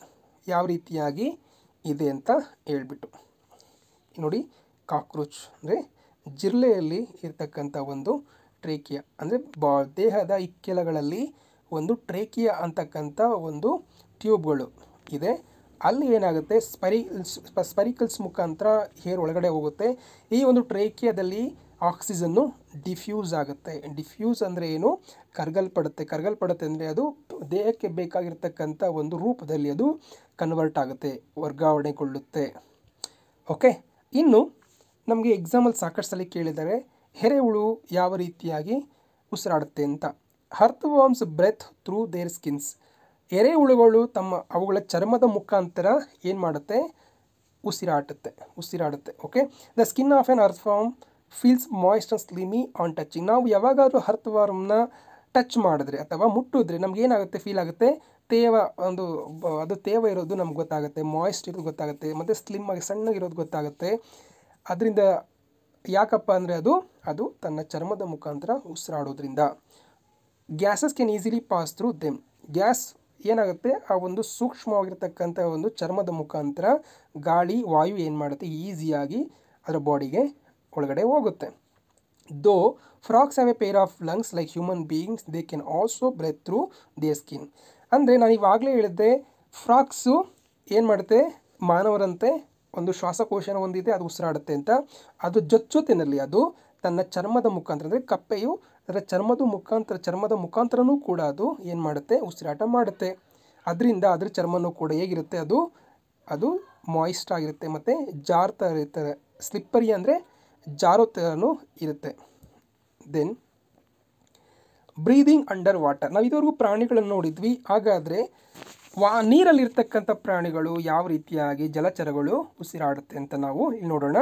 ಯಾವ ರೀತಿಯಾಗಿ ಇದೆ ಅಂತ ಹೇಳ್ಬಿಟ್ಟು ನೋಡಿ ಕಾಕ್ರೋಚ್ ಅಂದರೆ ಜಿರ್ಲೆಯಲ್ಲಿ ಇರ್ತಕ್ಕಂಥ ಒಂದು ಟ್ರೇಕಿಯ ಅಂದರೆ ಬಾ ದೇಹದ ಇಕ್ಕೆಲಗಳಲ್ಲಿ ಒಂದು ಟ್ರೇಕಿಯ ಅಂತಕ್ಕಂಥ ಒಂದು ಟ್ಯೂಬ್ಗಳು ಇದೆ ಅಲ್ಲಿ ಏನಾಗುತ್ತೆ ಸ್ಪರಿಲ್ಸ್ ಸ್ಪರಿಕಲ್ಸ್ ಮುಖಾಂತರ ಹೇರ್ ಒಳಗಡೆ ಹೋಗುತ್ತೆ ಈ ಒಂದು ಟ್ರೇಕಿಯದಲ್ಲಿ ಆಕ್ಸಿಜನ್ನು ಡಿಫ್ಯೂಸ್ ಆಗುತ್ತೆ ಡಿಫ್ಯೂಸ್ ಅಂದರೆ ಏನು ಕರ್ಗಲ್ಪಡುತ್ತೆ ಕರ್ಗಲ್ಪಡುತ್ತೆ ಅಂದರೆ ಅದು ದೇಹಕ್ಕೆ ಬೇಕಾಗಿರ್ತಕ್ಕಂಥ ಒಂದು ರೂಪದಲ್ಲಿ ಅದು ಕನ್ವರ್ಟ್ ಆಗುತ್ತೆ ವರ್ಗಾವಣೆಗೊಳ್ಳುತ್ತೆ ಓಕೆ ಇನ್ನು ನಮಗೆ ಎಕ್ಸಾಮಲ್ಲಿ ಸಾಕಷ್ಟು ಸಲ ಕೇಳಿದ್ದಾರೆ ಎರೆಹುಳು ಯಾವ ರೀತಿಯಾಗಿ ಉಸಿರಾಡುತ್ತೆ ಅಂತ earthworms breathe through their skins ಎರೆಹುಳುಗಳು ತಮ್ಮ ಅವುಗಳ ಚರ್ಮದ ಮುಖಾಂತರ ಏನು ಮಾಡುತ್ತೆ ಉಸಿರಾಟುತ್ತೆ ಉಸಿರಾಡುತ್ತೆ okay the skin of an earthworm feels moist and slimy on touching ನಾವು ಯಾವಾಗಾದರೂ ಹರ್ತ್ ವಾರ್ಮ್ನ ಟಚ್ ಮಾಡಿದ್ರೆ ಅಥವಾ ಮುಟ್ಟಿದ್ರೆ ನಮ್ಗೆ ಏನಾಗುತ್ತೆ ಫೀಲ್ ಆಗುತ್ತೆ ತೇವ ಒಂದು ಅದು ತೇವ ಇರೋದು ನಮ್ಗೆ ಗೊತ್ತಾಗುತ್ತೆ ಮಾಯ್ಸ್ಟ್ ಇರೋದು ಗೊತ್ತಾಗುತ್ತೆ ಮತ್ತು ಸ್ಲಿಮ್ ಆಗಿ ಸಣ್ಣಗಿರೋದು ಗೊತ್ತಾಗುತ್ತೆ ಅದರಿಂದ ಯಾಕಪ್ಪ ಅಂದರೆ ಅದು ಅದು ತನ್ನ ಚರ್ಮದ ಮುಖಾಂತರ ಉಸಿರಾಡೋದ್ರಿಂದ gases can easily pass through them gas ಏನಾಗುತ್ತೆ ಆ ಒಂದು ಸೂಕ್ಷ್ಮವಾಗಿರ್ತಕ್ಕಂಥ ಒಂದು ಚರ್ಮದ ಮುಖಾಂತರ ಗಾಳಿ ವಾಯು ಏನು ಮಾಡುತ್ತೆ ಈಸಿಯಾಗಿ ಅದರ ಬಾಡಿಗೆ ಒಳಗಡೆ ಹೋಗುತ್ತೆ though frogs have a pair of lungs like human beings they can also breathe through the skin ಅಂದರೆ ನಾನು ಇವಾಗಲೇ ಹೇಳಿದ್ದೆ ಫ್ರಾಕ್ಸು ಏನು ಮಾಡುತ್ತೆ ಮಾನವರಂತೆ ಒಂದು ಶ್ವಾಸಕೋಶನ ಹೊಂದಿದೆ ಅದು ಉಸಿರಾಡುತ್ತೆ ಅಂತ ಅದು ಜೊತೆನಲ್ಲಿ ಅದು ತನ್ನ ಚರ್ಮದ ಮುಖಾಂತರ ಅಂದರೆ ಕಪ್ಪೆಯು ಅದರ ಚರ್ಮದ ಮುಖಾಂತರ ಚರ್ಮದ ಮುಖಾಂತರನೂ ಕೂಡ ಅದು ಏನು ಮಾಡುತ್ತೆ ಉಸಿರಾಟ ಮಾಡುತ್ತೆ ಅದರಿಂದ ಅದರ ಚರ್ಮನೂ ಕೂಡ ಹೇಗಿರುತ್ತೆ ಅದು ಅದು ಮಾಯಿಸ್ಟ್ ಆಗಿರುತ್ತೆ ಮತ್ತು ಜಾರ್ತಾ ಇರ್ತಾರೆ ಸ್ಲಿಪ್ಪರಿ ಅಂದರೆ ಜಾರೋ ಥರನೂ ಇರುತ್ತೆ ದೆನ್ ಬ್ರೀದಿಂಗ್ ಅಂಡರ್ ವಾಟರ್ ನಾವು ಇದುವರೆಗೂ ಪ್ರಾಣಿಗಳನ್ನು ನೋಡಿದ್ವಿ ಹಾಗಾದರೆ ವಾ ನೀರಲ್ಲಿರ್ತಕ್ಕಂಥ ಪ್ರಾಣಿಗಳು ಯಾವ ರೀತಿಯಾಗಿ ಜಲಚರಗಳು ಉಸಿರಾಡುತ್ತೆ ಅಂತ ನಾವು ಇಲ್ಲಿ ನೋಡೋಣ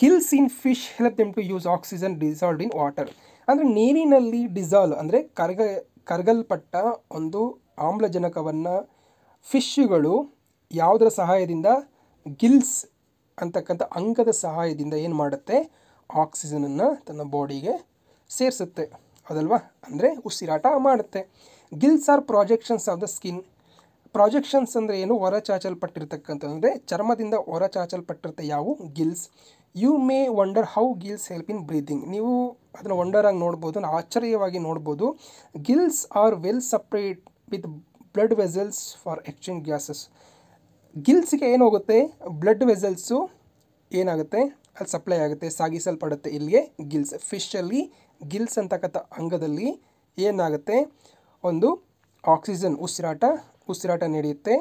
gills in fish help them to use oxygen dissolved in water ಅಂದರೆ ನೀರಿನಲ್ಲಿ ಡಿಸಾಲ್ವ್ ಅಂದರೆ ಕರ್ಗ ಕರಗಲ್ಪಟ್ಟ ಒಂದು ಆಮ್ಲಜನಕವನ್ನು ಫಿಶ್ಗಳು ಯಾವುದರ ಸಹಾಯದಿಂದ ಗಿಲ್ಸ್ ಅಂತಕ್ಕಂಥ ಅಂಗದ ಸಹಾಯದಿಂದ ಏನು ಮಾಡುತ್ತೆ ಆಕ್ಸಿಜನನ್ನು ತನ್ನ ಬಾಡಿಗೆ ಸೇರಿಸುತ್ತೆ ಅದಲ್ವಾ ಅಂದರೆ ಉಸಿರಾಟ ಮಾಡುತ್ತೆ gills are projections of the skin projections ಅಂದರೆ ಏನು ಹೊರಚಾಚಲ್ಪಟ್ಟಿರ್ತಕ್ಕಂಥ ಅಂದರೆ ಚರ್ಮದಿಂದ ಹೊರ ಹೊರಚಾಚಲ್ಪಟ್ಟಿರುತ್ತೆ ಯಾವು gills you may wonder how gills help in breathing ನೀವು ಅದನ್ನು ವಂಡರ್ ಆಗಿ ನೋಡ್ಬೋದು ಆಶ್ಚರ್ಯವಾಗಿ ನೋಡ್ಬೋದು gills are well supplied with blood vessels for exchange gases ಗಿಲ್ಸ್ಗೆ ಹೋಗುತ್ತೆ ಬ್ಲಡ್ ವೆಸಲ್ಸು ಏನಾಗುತ್ತೆ ಅಲ್ಲಿ ಸಪ್ಲೈ ಆಗುತ್ತೆ ಸಾಗಿಸಲ್ಪಡುತ್ತೆ ಇಲ್ಲಿಗೆ ಗಿಲ್ಸ್ ಫಿಶಲ್ಲಿ ಗಿಲ್ಸ್ ಅಂತಕ್ಕಂಥ ಅಂಗದಲ್ಲಿ ಏನಾಗುತ್ತೆ ಒಂದು ಆಕ್ಸಿಜನ್ ಉಸಿರಾಟ ಉಸಿರಾಟ ನಡೆಯುತ್ತೆ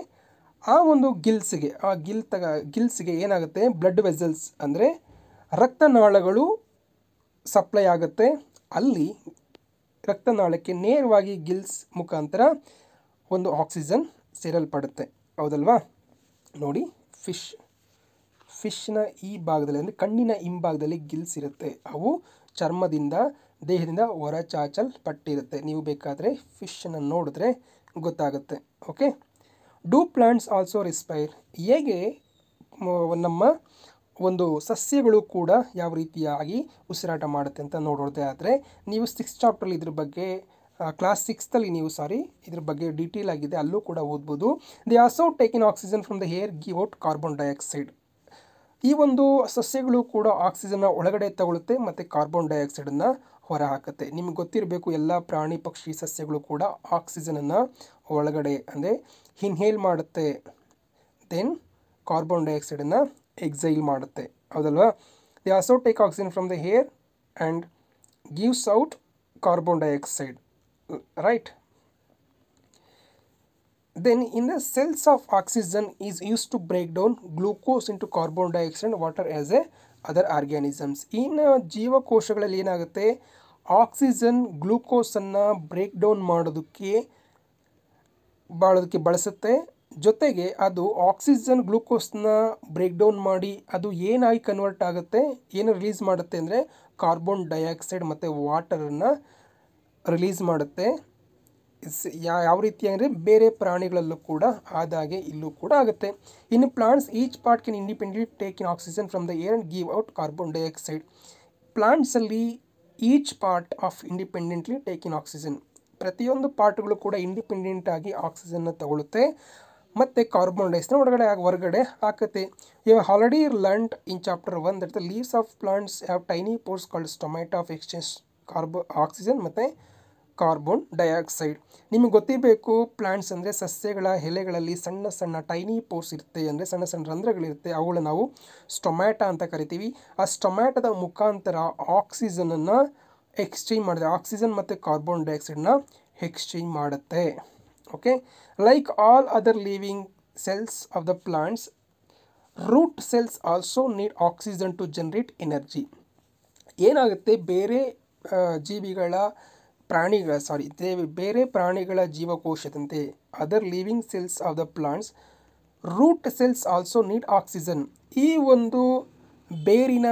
ಆ ಒಂದು ಗಿಲ್ಸ್ಗೆ ಆ ಗಿಲ್ ತಗ ಗಿಲ್ಸ್ಗೆ ಏನಾಗುತ್ತೆ ಬ್ಲಡ್ ವೆಸಲ್ಸ್ ಅಂದರೆ ರಕ್ತನಾಳಗಳು ಸಪ್ಲೈ ಆಗುತ್ತೆ ಅಲ್ಲಿ ರಕ್ತನಾಳಕ್ಕೆ ನೇರವಾಗಿ ಗಿಲ್ಸ್ ಮುಖಾಂತರ ಒಂದು ಆಕ್ಸಿಜನ್ ಸೇರಲ್ಪಡುತ್ತೆ ಹೌದಲ್ವಾ ನೋಡಿ ಫಿಶ್ ಫಿಶ್ನ ಈ ಭಾಗದಲ್ಲಿ ಅಂದರೆ ಕಣ್ಣಿನ ಹಿಂಭಾಗದಲ್ಲಿ ಗಿಲ್ಸ್ ಇರುತ್ತೆ ಅವು ಚರ್ಮದಿಂದ ದೇಹದಿಂದ ಹೊರ ಪಟ್ಟಿರುತ್ತೆ ನೀವು ಬೇಕಾದರೆ ಫಿಶ್ಶನ್ನು ನೋಡಿದ್ರೆ ಗೊತ್ತಾಗುತ್ತೆ okay do plants also respire ಹೇಗೆ ನಮ್ಮ ಒಂದು ಸಸ್ಯಗಳು ಕೂಡ ಯಾವ ರೀತಿಯಾಗಿ ಉಸಿರಾಟ ಮಾಡುತ್ತೆ ಅಂತ ನೋಡೋದೇ ಆದರೆ ನೀವು ಸಿಕ್ಸ್ ಚಾಪ್ಟ್ರಲ್ಲಿ ಇದ್ರ ಬಗ್ಗೆ ಕ್ಲಾಸ್ ಸಿಕ್ಸ್ತಲ್ಲಿ ನೀವು ಸಾರಿ ಇದ್ರ ಬಗ್ಗೆ ಡೀಟೇಲ್ ಆಗಿದೆ ಅಲ್ಲೂ ಕೂಡ ಓದ್ಬೋದು they also take in oxygen from the air give out carbon dioxide ಈ ಒಂದು ಸಸ್ಯಗಳು ಕೂಡ ಆಕ್ಸಿಜನ್ನ ಒಳಗಡೆ ತಗೊಳುತ್ತೆ ಮತ್ತು ಕಾರ್ಬನ್ ಡೈಆಕ್ಸೈಡನ್ನು ಹೊರಹಾಕುತ್ತೆ ನಿಮ್ಗೆ ಗೊತ್ತಿರಬೇಕು ಎಲ್ಲ ಪ್ರಾಣಿ ಪಕ್ಷಿ ಸಸ್ಯಗಳು ಕೂಡ ಆಕ್ಸಿಜನನ್ನು ಒಳಗಡೆ ಅಂದರೆ ಇನ್ಹೇಲ್ ಮಾಡುತ್ತೆ ದೆನ್ ಕಾರ್ಬನ್ ಡೈಆಕ್ಸೈಡನ್ನು ಎಕ್ಸೈಲ್ ಮಾಡುತ್ತೆ ಹೌದಲ್ವಾ they also take oxygen from the air and gives out carbon dioxide right then in the cells of oxygen is use to break down glucose into carbon dioxide water as a other organisms ಇನ್ನು ಜೀವಕೋಶಗಳಲ್ಲಿ ಏನಾಗುತ್ತೆ oxygen ಗ್ಲೂಕೋಸನ್ನು break down ಮಾಡೋದಕ್ಕೆ ಬಾಳೋದಕ್ಕೆ ಬಳಸುತ್ತೆ ಜೊತೆಗೆ ಅದು oxygen ಗ್ಲೂಕೋಸ್ನ break down ಮಾಡಿ ಅದು ಏನಾಗಿ ಕನ್ವರ್ಟ್ ಆಗುತ್ತೆ ಏನು ರಿಲೀಸ್ ಮಾಡುತ್ತೆ ಅಂದರೆ ಕಾರ್ಬನ್ ಡೈಆಕ್ಸೈಡ್ ಮತ್ತು ವಾಟರನ್ನು ರಿಲೀಸ್ ಮಾಡುತ್ತೆ ಯಾವ ರೀತಿ ಅಂದರೆ ಬೇರೆ ಪ್ರಾಣಿಗಳಲ್ಲೂ ಕೂಡ ಆದಾಗೆ ಇಲ್ಲೂ ಕೂಡ ಆಗುತ್ತೆ ಇನ್ನು plants each part can independently take in oxygen from the air and give out carbon dioxide ಪ್ಲಾಂಟ್ಸಲ್ಲಿ each part of independently take in oxygen ಪ್ರತಿಯೊಂದು ಪಾರ್ಟ್ಗಳು ಕೂಡ ಇಂಡಿಪೆಂಡೆಂಟ್ ಆಗಿ ಆಕ್ಸಿಜನ್ನ ತಗೊಳ್ಳುತ್ತೆ ಮತ್ತು ಕಾರ್ಬನ್ ಡೈಸ್ನ ಒಳಗಡೆ ಹೊರಗಡೆ ಹಾಕುತ್ತೆ you have already learned in chapter one that the leaves of plants have tiny pores called stomata of exchange carb oxygen ಮತ್ತು ಕಾರ್ಬನ್ ಡೈಆಕ್ಸೈಡ್ ನಿಮಗೆ ಗೊತ್ತಿರಬೇಕು ಪ್ಲಾಂಟ್ಸ್ ಅಂದರೆ ಸಸ್ಯಗಳ ಎಲೆಗಳಲ್ಲಿ ಸಣ್ಣ ಸಣ್ಣ ಟೈನಿ ಪೋರ್ಸ್ ಇರುತ್ತೆ ಅಂದರೆ ಸಣ್ಣ ಸಣ್ಣ ರಂಧ್ರಗಳಿರುತ್ತೆ ಅವುಗಳ ನಾವು ಸ್ಟೊಮ್ಯಾಟ ಅಂತ ಕರಿತೀವಿ ಆ ಸ್ಟೊಮ್ಯಾಟದ ಮುಖಾಂತರ ಆಕ್ಸಿಜನನ್ನು ಎಕ್ಸ್ಚೇಂಜ್ ಮಾಡಿದೆ ಆಕ್ಸಿಜನ್ ಮತ್ತು ಕಾರ್ಬನ್ ಡೈಆಕ್ಸೈಡ್ನ ಎಕ್ಸ್ಚೇಂಜ್ ಮಾಡುತ್ತೆ okay like all other living cells of the plants root cells also need oxygen to generate energy ಏನಾಗುತ್ತೆ ಬೇರೆ ಜೀವಿಗಳ ಪ್ರಾಣಿಗಳ ಸಾರಿ ಬೇರೆ ಪ್ರಾಣಿಗಳ ಜೀವಕೋಶದಂತೆ other living cells of the plants root cells also need oxygen ಈ ಒಂದು ಬೇರಿನ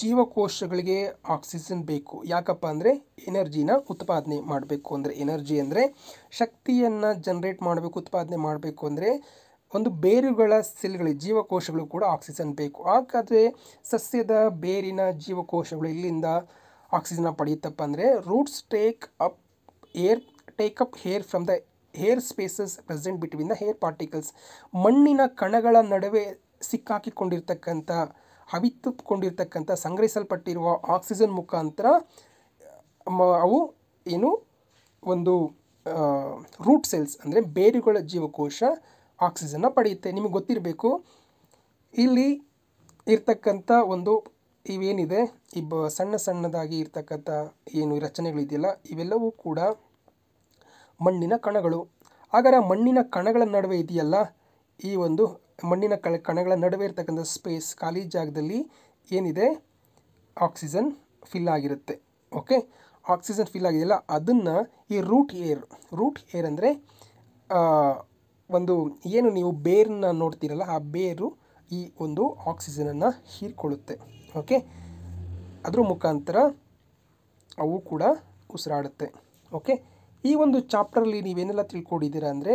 ಜೀವಕೋಶಗಳಿಗೆ ಆಕ್ಸಿಜನ್ ಬೇಕು ಯಾಕಪ್ಪ ಅಂದರೆ ಎನರ್ಜಿನ ಉತ್ಪಾದನೆ ಮಾಡಬೇಕು ಅಂದರೆ ಎನರ್ಜಿ ಅಂದರೆ ಶಕ್ತಿಯನ್ನು ಜನ್ರೇಟ್ ಮಾಡಬೇಕು ಉತ್ಪಾದನೆ ಮಾಡಬೇಕು ಅಂದರೆ ಒಂದು ಬೇರುಗಳ ಸೆಲ್ಗಳಿಗೆ ಜೀವಕೋಶಗಳು ಕೂಡ ಆಕ್ಸಿಜನ್ ಬೇಕು ಹಾಗಾದರೆ ಸಸ್ಯದ ಬೇರಿನ ಜೀವಕೋಶಗಳು ಇಲ್ಲಿಂದ ಆಕ್ಸಿಜನ್ ಪಡೆಯುತ್ತಪ್ಪ ಅಂದರೆ roots take up air take up air from the air spaces present between the air particles ಮಣ್ಣಿನ ಕಣಗಳ ನಡುವೆ ಸಿಕ್ಕಾಕಿಕೊಂಡಿರ್ತಕ್ಕಂಥ ಹವಿತ್ತುಕೊಂಡಿರ್ತಕ್ಕಂಥ ಸಂಗ್ರಹಿಸಲ್ಪಟ್ಟಿರುವ ಆಕ್ಸಿಜನ್ ಮುಖಾಂತರ ಅವು ಏನು ಒಂದು ರೂಟ್ ಸೆಲ್ಸ್ ಅಂದರೆ ಬೇರುಗಳ ಜೀವಕೋಶ ಆಕ್ಸಿಜನ್ನ ಪಡೆಯುತ್ತೆ ನಿಮಗೆ ಗೊತ್ತಿರಬೇಕು ಇಲ್ಲಿ ಇರ್ತಕ್ಕಂಥ ಒಂದು ಇವೇನಿದೆ ಈ ಬ ಸಣ್ಣ ಸಣ್ಣದಾಗಿ ಇರ್ತಕ್ಕಂಥ ಏನು ರಚನೆಗಳಿದೆಯಲ್ಲ ಇವೆಲ್ಲವೂ ಕೂಡ ಮಣ್ಣಿನ ಕಣಗಳು ಹಾಗಾದರೆ ಮಣ್ಣಿನ ಕಣಗಳ ನಡುವೆ ಇದೆಯಲ್ಲ ಈ ಒಂದು ಮಣ್ಣಿನ ಕಳೆ ಕಣಗಳ ನಡುವೆ ಇರತಕ್ಕಂಥ ಸ್ಪೇಸ್ ಖಾಲಿ ಜಾಗದಲ್ಲಿ ಏನಿದೆ ಆಕ್ಸಿಜನ್ ಫಿಲ್ ಆಗಿರುತ್ತೆ ಓಕೆ ಆಕ್ಸಿಜನ್ ಫಿಲ್ ಆಗಿದೆಯಲ್ಲ ಅದನ್ನು ಈ ರೂಟ್ ಏರ್ ರೂಟ್ ಏರ್ ಅಂದರೆ ಒಂದು ಏನು ನೀವು ಬೇರನ್ನ ನೋಡ್ತೀರಲ್ಲ ಆ ಬೇರು ಈ ಒಂದು ಆಕ್ಸಿಜನನ್ನು ಹೀರ್ಕೊಳ್ಳುತ್ತೆ ಓಕೆ ಅದ್ರ ಮುಖಾಂತರ ಅವು ಕೂಡ ಉಸಿರಾಡುತ್ತೆ ಓಕೆ ಈ ಒಂದು ಚಾಪ್ಟರಲ್ಲಿ ನೀವೇನೆಲ್ಲ ತಿಳ್ಕೊಂಡಿದ್ದೀರಾ ಅಂದರೆ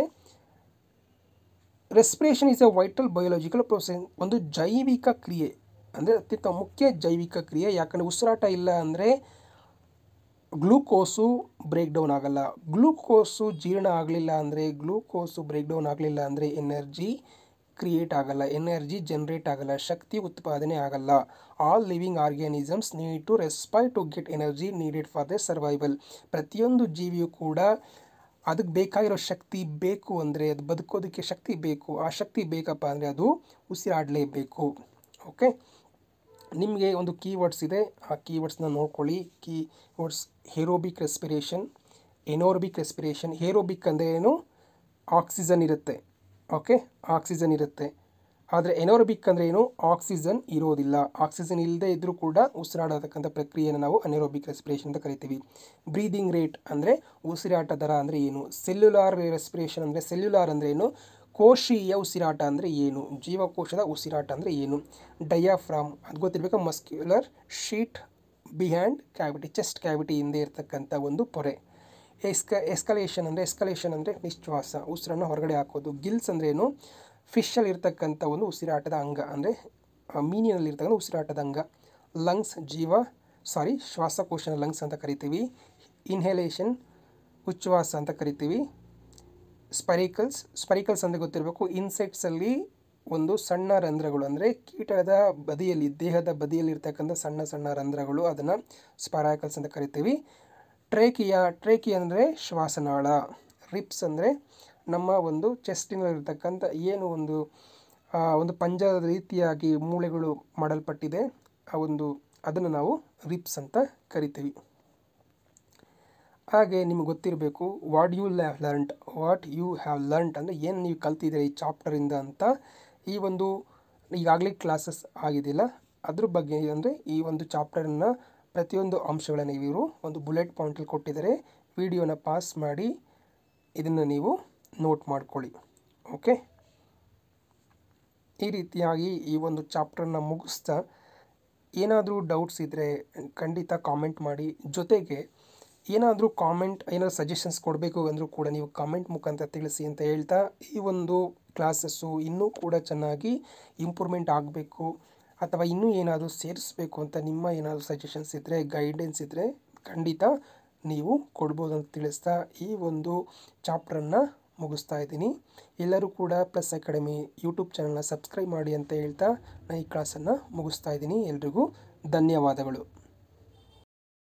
respiration is a vital biological process ಒಂದು ಜೈವಿಕ ಕ್ರಿಯೆ ಅಂದರೆ ಅತ್ಯಂತ ಮುಖ್ಯ ಜೈವಿಕ ಕ್ರಿಯೆ ಯಾಕಂದರೆ ಉಸಿರಾಟ ಇಲ್ಲ ಅಂದರೆ ಗ್ಲೂಕೋಸು ಬ್ರೇಕ್ ಡೌನ್ ಆಗಲ್ಲ ಗ್ಲೂಕೋಸು ಜೀರ್ಣ ಆಗಲಿಲ್ಲ ಅಂದರೆ ಗ್ಲೂಕೋಸು ಬ್ರೇಕ್ ಡೌನ್ ಆಗಲಿಲ್ಲ ಅಂದರೆ ಎನರ್ಜಿ ಕ್ರಿಯೇಟ್ ಆಗಲ್ಲ ಎನರ್ಜಿ ಜನ್ರೇಟ್ ಆಗಲ್ಲ ಶಕ್ತಿ ಉತ್ಪಾದನೆ ಆಗಲ್ಲ all living organisms need to respire to get energy needed for the survival ಪ್ರತಿಯೊಂದು ಜೀವಿಯು ಕೂಡ ಅದಕ್ಕೆ ಬೇಕಾಗಿರೋ ಶಕ್ತಿ ಬೇಕು ಅಂದರೆ ಅದು ಬದುಕೋದಕ್ಕೆ ಶಕ್ತಿ ಬೇಕು ಆ ಶಕ್ತಿ ಬೇಕಪ್ಪ ಅಂದರೆ ಅದು ಉಸಿರಾಡಲೇಬೇಕು ಓಕೆ ನಿಮಗೆ ಒಂದು ಕೀವರ್ಡ್ಸ್ ಇದೆ ಆ ಕೀವರ್ಡ್ಸ್ನ ನೋಡ್ಕೊಳ್ಳಿ keywords aerobic respiration anaerobic respiration aerobic ಅಂದರೆ ಏನು ಆಕ್ಸಿಜನ್ ಇರುತ್ತೆ ಓಕೆ ಆಕ್ಸಿಜನ್ ಇರುತ್ತೆ ಆದರೆ ಎನೋರೋಬಿಕ್ ಅಂದರೆ ಏನು ಆಕ್ಸಿಜನ್ ಇರೋದಿಲ್ಲ ಆಕ್ಸಿಜನ್ ಇಲ್ಲದೆ ಇದ್ದರೂ ಕೂಡ ಉಸಿರಾಡತಕ್ಕಂಥ ಪ್ರಕ್ರಿಯೆಯನ್ನು ನಾವು ಅನೆರೋಬಿಕ್ ರೆಸ್ಪಿರೇಷನ್ ಅಂತ ಕರಿತೀವಿ ಬ್ರೀದಿಂಗ್ ರೇಟ್ ಅಂದರೆ ಉಸಿರಾಟ ದರ ಅಂದರೆ ಏನು ಸೆಲ್ಯುಲಾರ್ ರೆಸ್ಪಿರೇಷನ್ ಅಂದರೆ ಸೆಲ್ಯುಲಾರ್ ಅಂದರೆ ಏನು ಕೋಶೀಯ ಉಸಿರಾಟ ಅಂದರೆ ಏನು ಜೀವಕೋಶದ ಉಸಿರಾಟ ಅಂದರೆ ಏನು ಡಯಾಫ್ರಾಮ್ ಅದು ಗೊತ್ತಿರಬೇಕು muscular sheet behind cavity chest cavity ಹಿಂದೆ ಇರತಕ್ಕಂಥ ಒಂದು ಪೊರೆ ಎಸ್ಕ ಎಸ್ಕಲೇಷನ್ ಅಂದರೆ ಎಸ್ಕಲೇಷನ್ ಅಂದರೆ ನಿಶ್ವಾಸ ಉಸಿರನ್ನು ಹೊರಗಡೆ ಹಾಕೋದು ಗಿಲ್ಸ್ ಅಂದರೆ ಏನು ಇರತಕ್ಕಂಥ ಒಂದು ಉಸಿರಾಟದ ಅಂಗ ಅಂದರೆ ಮೀನಿನಲ್ಲಿರ್ತಕ್ಕಂಥ ಉಸಿರಾಟದ ಅಂಗ ಲಂಗ್ಸ್ ಜೀವ ಸಾರಿ ಶ್ವಾಸಕೋಶನ ಲಂಗ್ಸ್ ಅಂತ ಕರಿತೀವಿ ಇನ್ಹೆಲೇಷನ್ ಉಚ್ಛ್ವಾಸ ಅಂತ ಕರಿತೀವಿ ಸ್ಪರಿಕಲ್ಸ್ ಸ್ಪರಿಕಲ್ಸ್ ಅಂದರೆ ಗೊತ್ತಿರಬೇಕು ಇನ್ಸೆಕ್ಟ್ಸಲ್ಲಿ ಒಂದು ಸಣ್ಣ ರಂಧ್ರಗಳು ಅಂದರೆ ಕೀಟದ ಬದಿಯಲ್ಲಿ ದೇಹದ ಬದಿಯಲ್ಲಿರ್ತಕ್ಕಂಥ ಸಣ್ಣ ಸಣ್ಣ ರಂಧ್ರಗಳು ಅದನ್ನು ಸ್ಪರಾಕಲ್ಸ್ ಅಂತ ಕರಿತೀವಿ ಟ್ರೇಕಿಯಾ ಟ್ರೇಕಿ ಅಂದರೆ ಶ್ವಾಸನಾಳ ರಿಪ್ಸ್ ಅಂದರೆ ನಮ್ಮ ಒಂದು ಚೆಸ್ಟಿನಲ್ಲಿರ್ತಕ್ಕಂಥ ಏನು ಒಂದು ಒಂದು ಪಂಜರದ ರೀತಿಯಾಗಿ ಮೂಳೆಗಳು ಮಾಡಲ್ಪಟ್ಟಿದೆ ಆ ಒಂದು ಅದನ್ನು ನಾವು ರಿಪ್ಸ್ ಅಂತ ಕರಿತೀವಿ ಹಾಗೆ ನಿಮಗೆ ಗೊತ್ತಿರಬೇಕು what you have learned what you have learned ಅಂದರೆ ಏನು ನೀವು ಕಲ್ತಿದ್ದೀರಿ ಈ ಚಾಪ್ಟರಿಂದ ಅಂತ ಈ ಒಂದು ಈಗಾಗಲೇ ಕ್ಲಾಸಸ್ ಆಗಿದ್ದಿಲ್ಲ ಅದ್ರ ಬಗ್ಗೆ ಅಂದರೆ ಈ ಒಂದು ಚಾಪ್ಟರನ್ನು ಪ್ರತಿಯೊಂದು ಅಂಶಗಳನ್ನು ಇವರು ಒಂದು ಬುಲೆಟ್ ಪಾಯಿಂಟಲ್ಲಿ ಕೊಟ್ಟಿದ್ದಾರೆ ವಿಡಿಯೋನ ಪಾಸ್ ಮಾಡಿ ಇದನ್ನು ನೀವು ನೋಟ್ ಮಾಡ್ಕೊಳ್ಳಿ ಓಕೆ ಈ ರೀತಿಯಾಗಿ ಈ ಒಂದು ಚಾಪ್ಟರ್ನ ಮುಗಿಸ್ತಾ ಏನಾದರೂ ಡೌಟ್ಸ್ ಇದ್ದರೆ ಖಂಡಿತ ಕಾಮೆಂಟ್ ಮಾಡಿ ಜೊತೆಗೆ ಏನಾದರೂ ಕಾಮೆಂಟ್ ಏನಾದರೂ ಸಜೆಷನ್ಸ್ ಕೊಡಬೇಕು ಅಂದರೂ ಕೂಡ ನೀವು ಕಾಮೆಂಟ್ ಮುಖಾಂತರ ತಿಳಿಸಿ ಅಂತ ಹೇಳ್ತಾ ಈ ಒಂದು ಕ್ಲಾಸಸ್ಸು ಇನ್ನೂ ಕೂಡ ಚೆನ್ನಾಗಿ ಇಂಪ್ರೂವ್ಮೆಂಟ್ ಆಗಬೇಕು ಅಥವಾ ಇನ್ನೂ ಏನಾದರೂ ಸೇರಿಸಬೇಕು ಅಂತ ನಿಮ್ಮ ಏನಾದರೂ ಸಜೆಷನ್ಸ್ ಇದ್ದರೆ ಗೈಡೆನ್ಸ್ ಇದ್ದರೆ ಖಂಡಿತ ನೀವು ಕೊಡ್ಬೋದು ಅಂತ ತಿಳಿಸ್ತಾ ಈ ಒಂದು ಚಾಪ್ಟ್ರನ್ನು ಮುಗಿಸ್ತಾ ಇದ್ದೀನಿ ಎಲ್ಲರೂ ಕೂಡ ಪ್ಲಸ್ ಅಕಾಡೆಮಿ ಯೂಟ್ಯೂಬ್ ಚಾನಲ್ನ ಸಬ್ಸ್ಕ್ರೈಬ್ ಮಾಡಿ ಅಂತ ಹೇಳ್ತಾ ನಾನು ಈ ಕ್ಲಾಸನ್ನು ಮುಗಿಸ್ತಾ ಇದ್ದೀನಿ ಎಲ್ರಿಗೂ ಧನ್ಯವಾದಗಳು